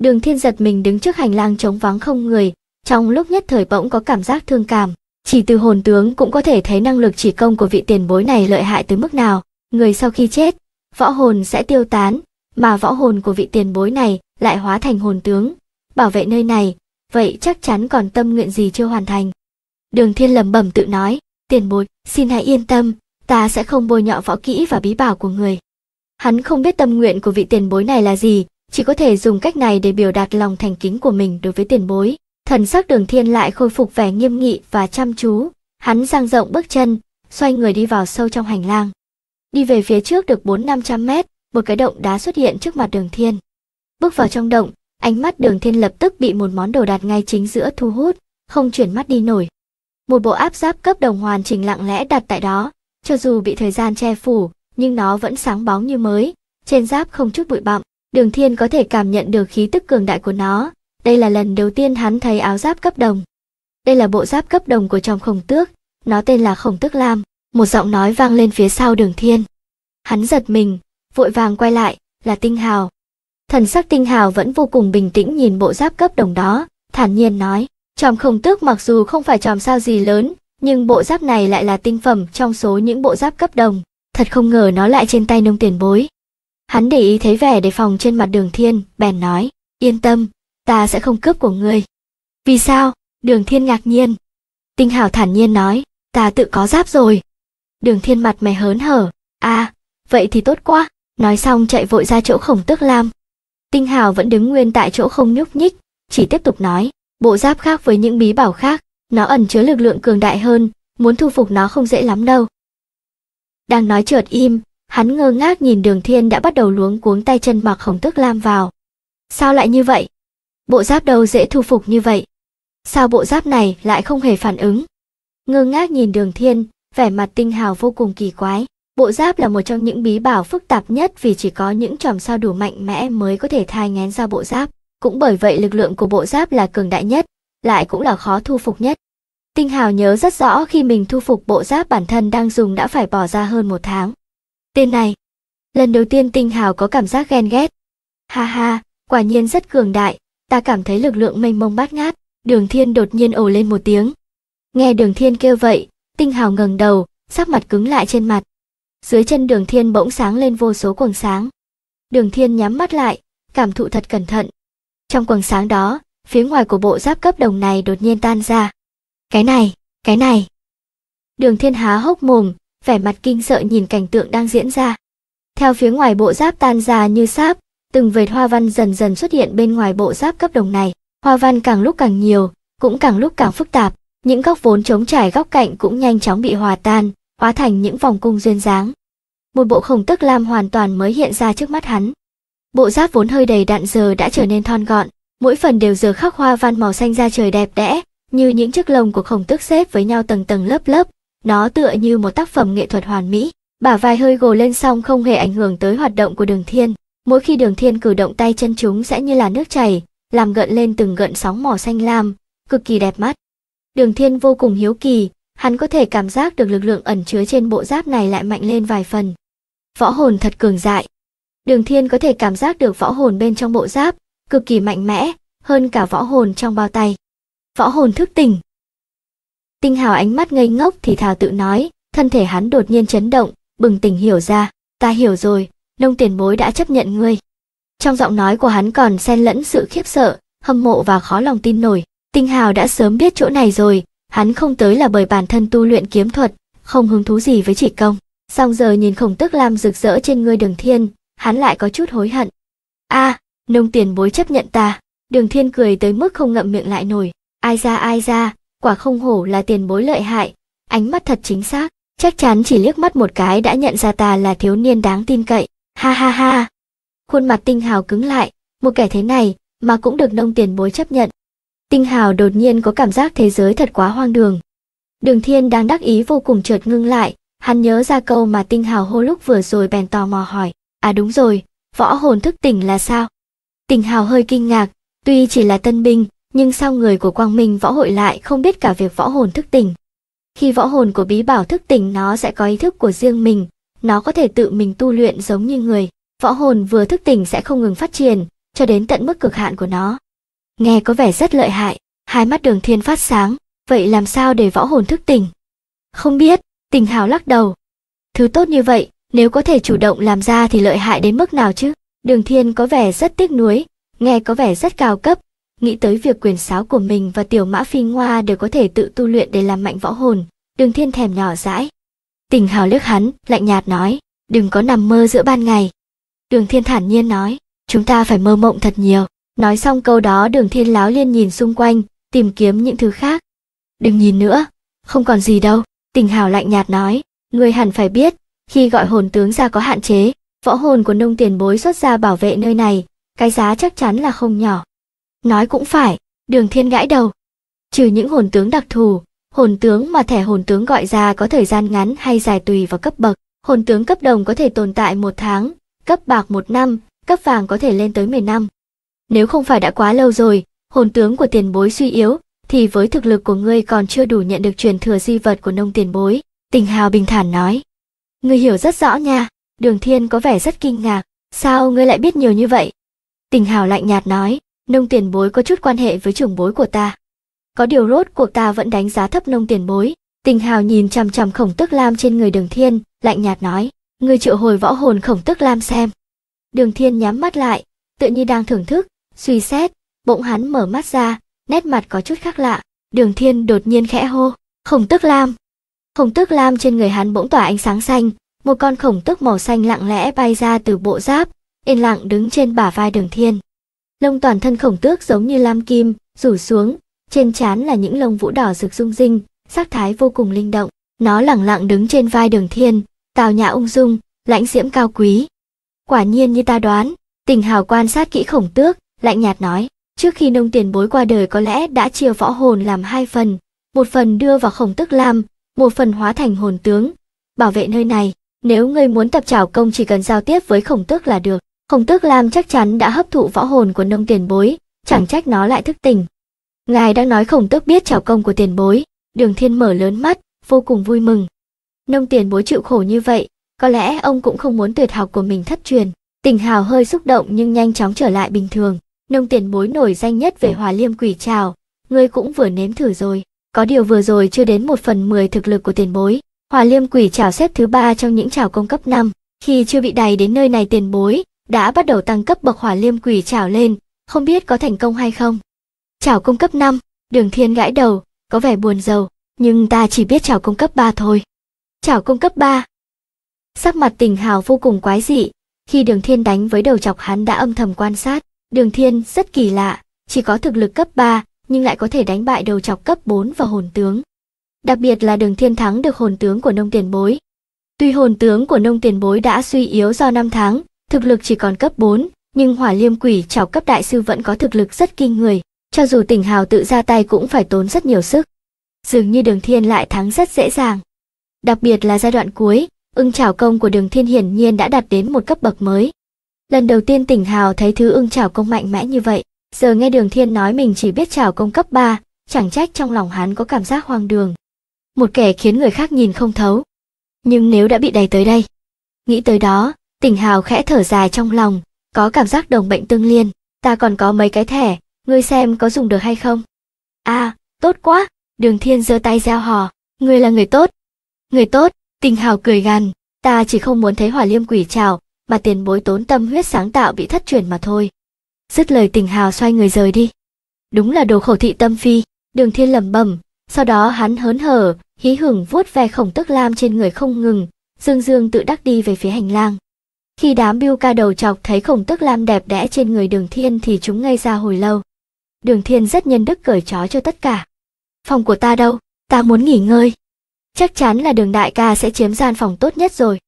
Đường thiên giật mình đứng trước hành lang trống vắng không người, trong lúc nhất thời bỗng có cảm giác thương cảm. Chỉ từ hồn tướng cũng có thể thấy năng lực chỉ công của vị tiền bối này lợi hại tới mức nào. Người sau khi chết, võ hồn sẽ tiêu tán, mà võ hồn của vị tiền bối này lại hóa thành hồn tướng, bảo vệ nơi này, vậy chắc chắn còn tâm nguyện gì chưa hoàn thành. Đường thiên lầm bẩm tự nói, tiền bối, xin hãy yên tâm, ta sẽ không bôi nhọ võ kỹ và bí bảo của người. Hắn không biết tâm nguyện của vị tiền bối này là gì, chỉ có thể dùng cách này để biểu đạt lòng thành kính của mình đối với tiền bối. Thần sắc đường thiên lại khôi phục vẻ nghiêm nghị và chăm chú, hắn giang rộng bước chân, xoay người đi vào sâu trong hành lang. Đi về phía trước được 4-500 mét, một cái động đá xuất hiện trước mặt đường thiên. Bước vào trong động, ánh mắt đường thiên lập tức bị một món đồ đặt ngay chính giữa thu hút, không chuyển mắt đi nổi. Một bộ áp giáp cấp đồng hoàn chỉnh lặng lẽ đặt tại đó, cho dù bị thời gian che phủ, nhưng nó vẫn sáng bóng như mới, trên giáp không chút bụi bặm, Đường Thiên có thể cảm nhận được khí tức cường đại của nó. Đây là lần đầu tiên hắn thấy áo giáp cấp đồng. Đây là bộ giáp cấp đồng của trong khổng tước, nó tên là khổng tước lam. Một giọng nói vang lên phía sau đường Thiên. Hắn giật mình, vội vàng quay lại, là Tinh Hào. Thần sắc Tinh Hào vẫn vô cùng bình tĩnh nhìn bộ giáp cấp đồng đó, thản nhiên nói. Tròm khổng tước mặc dù không phải tròm sao gì lớn, nhưng bộ giáp này lại là tinh phẩm trong số những bộ giáp cấp đồng. Thật không ngờ nó lại trên tay nông tiền bối. Hắn để ý thấy vẻ đề phòng trên mặt đường thiên, bèn nói, yên tâm, ta sẽ không cướp của ngươi. Vì sao? Đường thiên ngạc nhiên. Tinh hảo thản nhiên nói, ta tự có giáp rồi. Đường thiên mặt mày hớn hở, à, vậy thì tốt quá, nói xong chạy vội ra chỗ khổng tước lam. Tinh hào vẫn đứng nguyên tại chỗ không nhúc nhích, chỉ tiếp tục nói, bộ giáp khác với những bí bảo khác, nó ẩn chứa lực lượng cường đại hơn, muốn thu phục nó không dễ lắm đâu. Đang nói chợt im, Hắn ngơ ngác nhìn đường thiên đã bắt đầu luống cuống tay chân mặc khổng tước lam vào. Sao lại như vậy? Bộ giáp đâu dễ thu phục như vậy? Sao bộ giáp này lại không hề phản ứng? Ngơ ngác nhìn đường thiên, vẻ mặt tinh hào vô cùng kỳ quái. Bộ giáp là một trong những bí bảo phức tạp nhất vì chỉ có những chòm sao đủ mạnh mẽ mới có thể thai ngén ra bộ giáp. Cũng bởi vậy lực lượng của bộ giáp là cường đại nhất, lại cũng là khó thu phục nhất. Tinh Hào nhớ rất rõ khi mình thu phục bộ giáp bản thân đang dùng đã phải bỏ ra hơn một tháng. Tên này. Lần đầu tiên Tinh Hào có cảm giác ghen ghét. Ha ha, quả nhiên rất cường đại, ta cảm thấy lực lượng mênh mông bát ngát, Đường Thiên đột nhiên ồ lên một tiếng. Nghe Đường Thiên kêu vậy, Tinh Hào ngẩng đầu, sắc mặt cứng lại trên mặt. Dưới chân Đường Thiên bỗng sáng lên vô số quầng sáng. Đường Thiên nhắm mắt lại, cảm thụ thật cẩn thận. Trong quầng sáng đó, phía ngoài của bộ giáp cấp đồng này đột nhiên tan ra. Cái này, cái này. Đường Thiên há hốc mồm, vẻ mặt kinh sợ nhìn cảnh tượng đang diễn ra. Theo phía ngoài bộ giáp tan ra như sáp, từng vệt hoa văn dần dần xuất hiện bên ngoài bộ giáp cấp đồng này. Hoa văn càng lúc càng nhiều, cũng càng lúc càng phức tạp, những góc vốn trống trải góc cạnh cũng nhanh chóng bị hòa tan, hóa thành những vòng cung duyên dáng. Một bộ khổng tức lam hoàn toàn mới hiện ra trước mắt hắn. Bộ giáp vốn hơi đầy đạn giờ đã trở nên thon gọn, mỗi phần đều giờ khắc hoa văn màu xanh ra trời đẹp đẽ, như những chiếc lồng của khổng tức xếp với nhau tầng tầng lớp lớp, nó tựa như một tác phẩm nghệ thuật hoàn mỹ, bả vai hơi gồ lên xong không hề ảnh hưởng tới hoạt động của đường thiên. Mỗi khi đường thiên cử động tay chân chúng sẽ như là nước chảy, làm gợn lên từng gợn sóng màu xanh lam, cực kỳ đẹp mắt. Đường thiên vô cùng hiếu kỳ, hắn có thể cảm giác được lực lượng ẩn chứa trên bộ giáp này lại mạnh lên vài phần. Võ hồn thật cường dại. Đường thiên có thể cảm giác được võ hồn bên trong bộ giáp, cực kỳ mạnh mẽ, hơn cả võ hồn trong bao tay. Võ hồn thức tỉnh. Tinh Hào ánh mắt ngây ngốc thì thào tự nói, thân thể hắn đột nhiên chấn động, bừng tỉnh hiểu ra, ta hiểu rồi, nông tiền bối đã chấp nhận ngươi. Trong giọng nói của hắn còn xen lẫn sự khiếp sợ, hâm mộ và khó lòng tin nổi. Tinh Hào đã sớm biết chỗ này rồi, hắn không tới là bởi bản thân tu luyện kiếm thuật, không hứng thú gì với chỉ công. Song giờ nhìn khổng tức lam rực rỡ trên ngươi đường thiên, hắn lại có chút hối hận. a à, nông tiền bối chấp nhận ta, đường thiên cười tới mức không ngậm miệng lại nổi. Ai ra ai ra, quả không hổ là tiền bối lợi hại, ánh mắt thật chính xác, chắc chắn chỉ liếc mắt một cái đã nhận ra ta là thiếu niên đáng tin cậy, ha ha ha. Khuôn mặt tinh hào cứng lại, một kẻ thế này mà cũng được nông tiền bối chấp nhận. Tinh hào đột nhiên có cảm giác thế giới thật quá hoang đường. Đường thiên đang đắc ý vô cùng chợt ngưng lại, hắn nhớ ra câu mà tinh hào hô lúc vừa rồi bèn tò mò hỏi, à đúng rồi, võ hồn thức tỉnh là sao? Tinh hào hơi kinh ngạc, tuy chỉ là tân binh, nhưng sao người của quang minh võ hội lại không biết cả việc võ hồn thức tỉnh. Khi võ hồn của bí bảo thức tỉnh nó sẽ có ý thức của riêng mình, nó có thể tự mình tu luyện giống như người. Võ hồn vừa thức tỉnh sẽ không ngừng phát triển, cho đến tận mức cực hạn của nó. Nghe có vẻ rất lợi hại, hai mắt đường thiên phát sáng, vậy làm sao để võ hồn thức tỉnh? Không biết, tình hào lắc đầu. Thứ tốt như vậy, nếu có thể chủ động làm ra thì lợi hại đến mức nào chứ? Đường thiên có vẻ rất tiếc nuối, nghe có vẻ rất cao cấp, nghĩ tới việc quyền sáo của mình và tiểu mã phi ngoa đều có thể tự tu luyện để làm mạnh võ hồn, đường thiên thèm nhỏ dãi. Tình hào liếc hắn, lạnh nhạt nói, đừng có nằm mơ giữa ban ngày. Đường thiên thản nhiên nói, chúng ta phải mơ mộng thật nhiều. Nói xong câu đó đường thiên láo liên nhìn xung quanh, tìm kiếm những thứ khác. Đừng nhìn nữa, không còn gì đâu. Tình hào lạnh nhạt nói, người hẳn phải biết, khi gọi hồn tướng ra có hạn chế, võ hồn của nông tiền bối xuất ra bảo vệ nơi này, cái giá chắc chắn là không nhỏ. Nói cũng phải, đường thiên gãi đầu. Trừ những hồn tướng đặc thù, hồn tướng mà thẻ hồn tướng gọi ra có thời gian ngắn hay dài tùy vào cấp bậc. Hồn tướng cấp đồng có thể tồn tại một tháng, cấp bạc một năm, cấp vàng có thể lên tới 10 năm. Nếu không phải đã quá lâu rồi, hồn tướng của tiền bối suy yếu, thì với thực lực của ngươi còn chưa đủ nhận được truyền thừa di vật của nông tiền bối. Tình hào bình thản nói. Ngươi hiểu rất rõ nha, đường thiên có vẻ rất kinh ngạc, sao ngươi lại biết nhiều như vậy? Tình hào lạnh nhạt nói, nông tiền bối có chút quan hệ với trưởng bối của ta. Có điều rốt cuộc ta vẫn đánh giá thấp nông tiền bối. Tình hào nhìn chằm chằm khổng tức lam trên người đường thiên, lạnh nhạt nói, người triệu hồi võ hồn khổng tức lam xem. Đường thiên nhắm mắt lại, tự như đang thưởng thức, suy xét, bỗng hắn mở mắt ra, nét mặt có chút khác lạ. Đường thiên đột nhiên khẽ hô, khổng tức lam. Khổng tức lam trên người hắn bỗng tỏa ánh sáng xanh, một con khổng tức màu xanh lặng lẽ bay ra từ bộ giáp, yên lặng đứng trên bả vai đường thiên. Lông toàn thân khổng tước giống như lam kim, rủ xuống, trên trán là những lông vũ đỏ rực rung rinh, sắc thái vô cùng linh động. Nó lẳng lặng đứng trên vai đường thiên, tào nhã ung dung, lãnh diễm cao quý. Quả nhiên như ta đoán, tình hào quan sát kỹ khổng tước, lạnh nhạt nói, trước khi nông tiền bối qua đời có lẽ đã chia võ hồn làm hai phần, một phần đưa vào khổng tức lam, một phần hóa thành hồn tướng, bảo vệ nơi này. Nếu ngươi muốn tập trảo công chỉ cần giao tiếp với khổng tước là được. Khổng tước lam chắc chắn đã hấp thụ võ hồn của nông tiền bối, chẳng trách nó lại thức tỉnh. Ngài đang nói khổng tước biết trảo công của tiền bối, đường thiên mở lớn mắt, vô cùng vui mừng. Nông tiền bối chịu khổ như vậy, có lẽ ông cũng không muốn tuyệt học của mình thất truyền. Tình hào hơi xúc động nhưng nhanh chóng trở lại bình thường. Nông tiền bối nổi danh nhất về hòa liêm quỷ trào, ngươi cũng vừa nếm thử rồi. Có điều vừa rồi chưa đến một phần mười thực lực của tiền bối. Hòa liêm quỷ trào xếp thứ ba trong những trào công cấp năm, Khi chưa bị đày đến nơi này tiền bối, đã bắt đầu tăng cấp bậc hỏa liêm quỷ chảo lên, không biết có thành công hay không. Chảo công cấp 5, đường thiên gãi đầu, có vẻ buồn rầu, nhưng ta chỉ biết chảo công cấp 3 thôi. Chảo công cấp 3. Sắc mặt tình hào vô cùng quái dị, khi đường thiên đánh với đầu chọc hắn đã âm thầm quan sát, đường thiên rất kỳ lạ, chỉ có thực lực cấp 3 nhưng lại có thể đánh bại đầu chọc cấp 4 và hồn tướng. Đặc biệt là đường thiên thắng được hồn tướng của nông tiền bối. Tuy hồn tướng của nông tiền bối đã suy yếu do năm tháng, Thực lực chỉ còn cấp 4, nhưng hỏa liêm quỷ trảo cấp đại sư vẫn có thực lực rất kinh người, cho dù tỉnh hào tự ra tay cũng phải tốn rất nhiều sức. Dường như đường thiên lại thắng rất dễ dàng. Đặc biệt là giai đoạn cuối, ưng trảo công của đường thiên hiển nhiên đã đạt đến một cấp bậc mới. Lần đầu tiên tỉnh hào thấy thứ ưng trảo công mạnh mẽ như vậy, giờ nghe đường thiên nói mình chỉ biết trảo công cấp 3, chẳng trách trong lòng hắn có cảm giác hoang đường. Một kẻ khiến người khác nhìn không thấu. Nhưng nếu đã bị đẩy tới đây, nghĩ tới đó, Tỉnh Hào khẽ thở dài trong lòng, có cảm giác đồng bệnh tương liên, ta còn có mấy cái thẻ, ngươi xem có dùng được hay không? À, tốt quá, Đường Thiên giơ tay gieo hò, ngươi là người tốt. Người tốt, Tình Hào cười gằn, ta chỉ không muốn thấy Hỏa Liêm Quỷ trào, mà tiền bối tốn tâm huyết sáng tạo bị thất truyền mà thôi. Dứt lời Tình Hào xoay người rời đi. Đúng là đồ khẩu thị tâm phi, Đường Thiên lẩm bẩm, sau đó hắn hớn hở, hí hửng vuốt ve khổng tức lam trên người không ngừng, dương dương tự đắc đi về phía hành lang. Khi đám biêu ca đầu chọc thấy khổng tức lam đẹp đẽ trên người đường thiên thì chúng ngây ra hồi lâu. Đường thiên rất nhân đức cởi chó cho tất cả. Phòng của ta đâu, ta muốn nghỉ ngơi. Chắc chắn là đường đại ca sẽ chiếm gian phòng tốt nhất rồi.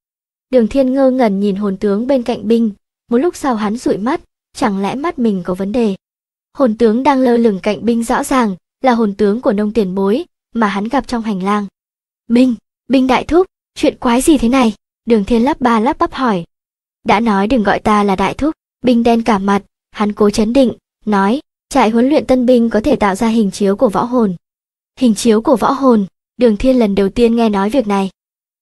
Đường thiên ngơ ngẩn nhìn hồn tướng bên cạnh binh, một lúc sau hắn dụi mắt, chẳng lẽ mắt mình có vấn đề. Hồn tướng đang lơ lửng cạnh binh rõ ràng, là hồn tướng của nông tiền bối, mà hắn gặp trong hành lang. Minh, binh đại thúc, chuyện quái gì thế này? Đường thiên lắp ba lắp bắp hỏi, đã nói đừng gọi ta là đại thúc binh đen cả mặt hắn cố chấn định nói trại huấn luyện tân binh có thể tạo ra hình chiếu của võ hồn hình chiếu của võ hồn đường thiên lần đầu tiên nghe nói việc này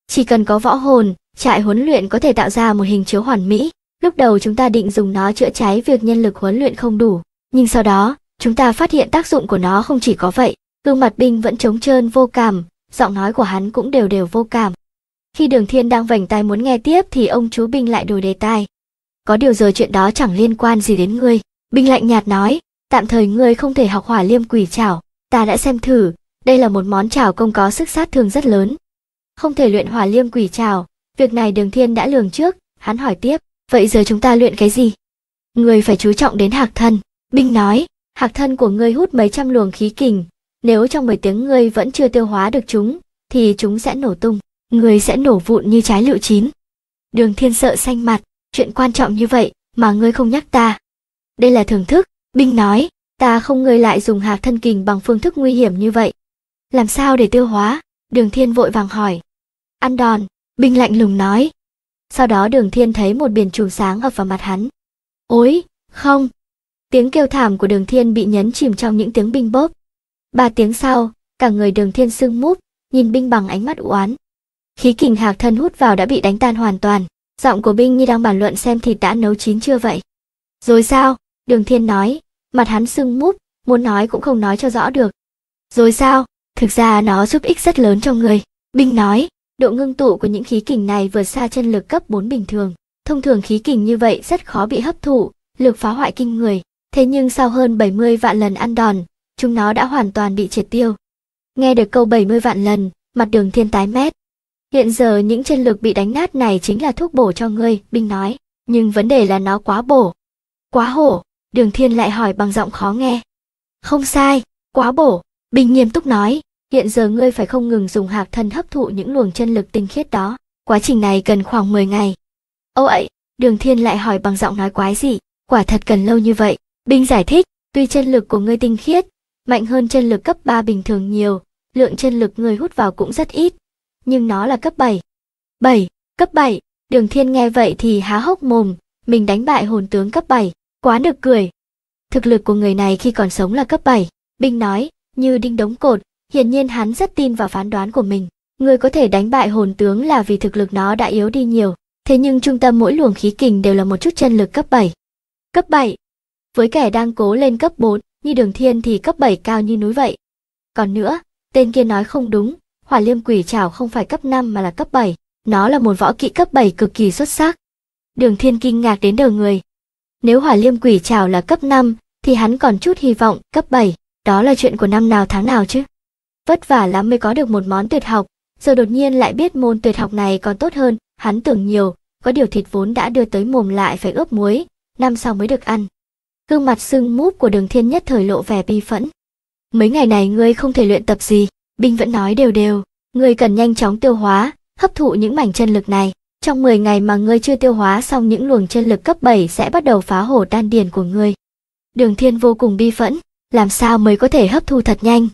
chỉ cần có võ hồn trại huấn luyện có thể tạo ra một hình chiếu hoàn mỹ lúc đầu chúng ta định dùng nó chữa cháy việc nhân lực huấn luyện không đủ nhưng sau đó chúng ta phát hiện tác dụng của nó không chỉ có vậy gương mặt binh vẫn trống trơn vô cảm giọng nói của hắn cũng đều đều vô cảm khi Đường Thiên đang vành tai muốn nghe tiếp thì ông chú Bình lại đổi đề tài. Có điều giờ chuyện đó chẳng liên quan gì đến ngươi. Bình lạnh nhạt nói, tạm thời ngươi không thể học hỏa liêm quỷ chảo, ta đã xem thử, đây là một món chảo công có sức sát thương rất lớn. Không thể luyện hỏa liêm quỷ chảo, việc này Đường Thiên đã lường trước, hắn hỏi tiếp, vậy giờ chúng ta luyện cái gì? Ngươi phải chú trọng đến hạc thân, Bình nói, hạc thân của ngươi hút mấy trăm luồng khí kình, nếu trong mười tiếng ngươi vẫn chưa tiêu hóa được chúng, thì chúng sẽ nổ tung người sẽ nổ vụn như trái lựu chín. Đường thiên sợ xanh mặt, chuyện quan trọng như vậy mà ngươi không nhắc ta. Đây là thưởng thức, binh nói, ta không ngờ lại dùng hạc thân kình bằng phương thức nguy hiểm như vậy. Làm sao để tiêu hóa? Đường thiên vội vàng hỏi. Ăn đòn, binh lạnh lùng nói. Sau đó đường thiên thấy một biển trùm sáng ập vào mặt hắn. Ôi, không. Tiếng kêu thảm của đường thiên bị nhấn chìm trong những tiếng binh bóp. Ba tiếng sau, cả người đường thiên sưng múp, nhìn binh bằng ánh mắt u oán khí kình hạc thân hút vào đã bị đánh tan hoàn toàn giọng của binh như đang bàn luận xem thịt đã nấu chín chưa vậy rồi sao đường thiên nói mặt hắn sưng múp muốn nói cũng không nói cho rõ được rồi sao thực ra nó giúp ích rất lớn cho người binh nói độ ngưng tụ của những khí kình này vượt xa chân lực cấp 4 bình thường thông thường khí kình như vậy rất khó bị hấp thụ lực phá hoại kinh người thế nhưng sau hơn 70 vạn lần ăn đòn chúng nó đã hoàn toàn bị triệt tiêu nghe được câu 70 vạn lần mặt đường thiên tái mét Hiện giờ những chân lực bị đánh nát này chính là thuốc bổ cho ngươi, Binh nói. Nhưng vấn đề là nó quá bổ. Quá hổ, Đường Thiên lại hỏi bằng giọng khó nghe. Không sai, quá bổ, Binh nghiêm túc nói. Hiện giờ ngươi phải không ngừng dùng hạc thân hấp thụ những luồng chân lực tinh khiết đó. Quá trình này cần khoảng 10 ngày. Âu ấy, Đường Thiên lại hỏi bằng giọng nói quái gì, quả thật cần lâu như vậy. Binh giải thích, tuy chân lực của ngươi tinh khiết, mạnh hơn chân lực cấp 3 bình thường nhiều, lượng chân lực ngươi hút vào cũng rất ít, nhưng nó là cấp 7. 7, cấp 7, Đường Thiên nghe vậy thì há hốc mồm, mình đánh bại hồn tướng cấp 7, quá được cười. Thực lực của người này khi còn sống là cấp 7, Binh nói, như đinh đống cột, hiển nhiên hắn rất tin vào phán đoán của mình. Người có thể đánh bại hồn tướng là vì thực lực nó đã yếu đi nhiều, thế nhưng trung tâm mỗi luồng khí kình đều là một chút chân lực cấp 7. Cấp 7. Với kẻ đang cố lên cấp 4, như đường thiên thì cấp 7 cao như núi vậy. Còn nữa, tên kia nói không đúng, hỏa liêm quỷ trảo không phải cấp 5 mà là cấp 7. Nó là một võ kỹ cấp 7 cực kỳ xuất sắc. Đường Thiên kinh ngạc đến đầu người. Nếu hỏa liêm quỷ trảo là cấp 5, thì hắn còn chút hy vọng cấp 7, đó là chuyện của năm nào tháng nào chứ. Vất vả lắm mới có được một món tuyệt học, giờ đột nhiên lại biết môn tuyệt học này còn tốt hơn, hắn tưởng nhiều, có điều thịt vốn đã đưa tới mồm lại phải ướp muối, năm sau mới được ăn. Gương mặt sưng múp của đường thiên nhất thời lộ vẻ bi phẫn. Mấy ngày này ngươi không thể luyện tập gì, Binh vẫn nói đều đều, người cần nhanh chóng tiêu hóa, hấp thụ những mảnh chân lực này. Trong 10 ngày mà ngươi chưa tiêu hóa xong những luồng chân lực cấp 7 sẽ bắt đầu phá hổ đan điền của ngươi. Đường Thiên vô cùng bi phẫn, làm sao mới có thể hấp thu thật nhanh?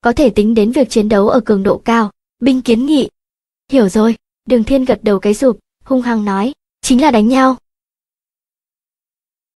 Có thể tính đến việc chiến đấu ở cường độ cao, binh kiến nghị. Hiểu rồi, Đường Thiên gật đầu cái rụp, hung hăng nói, chính là đánh nhau.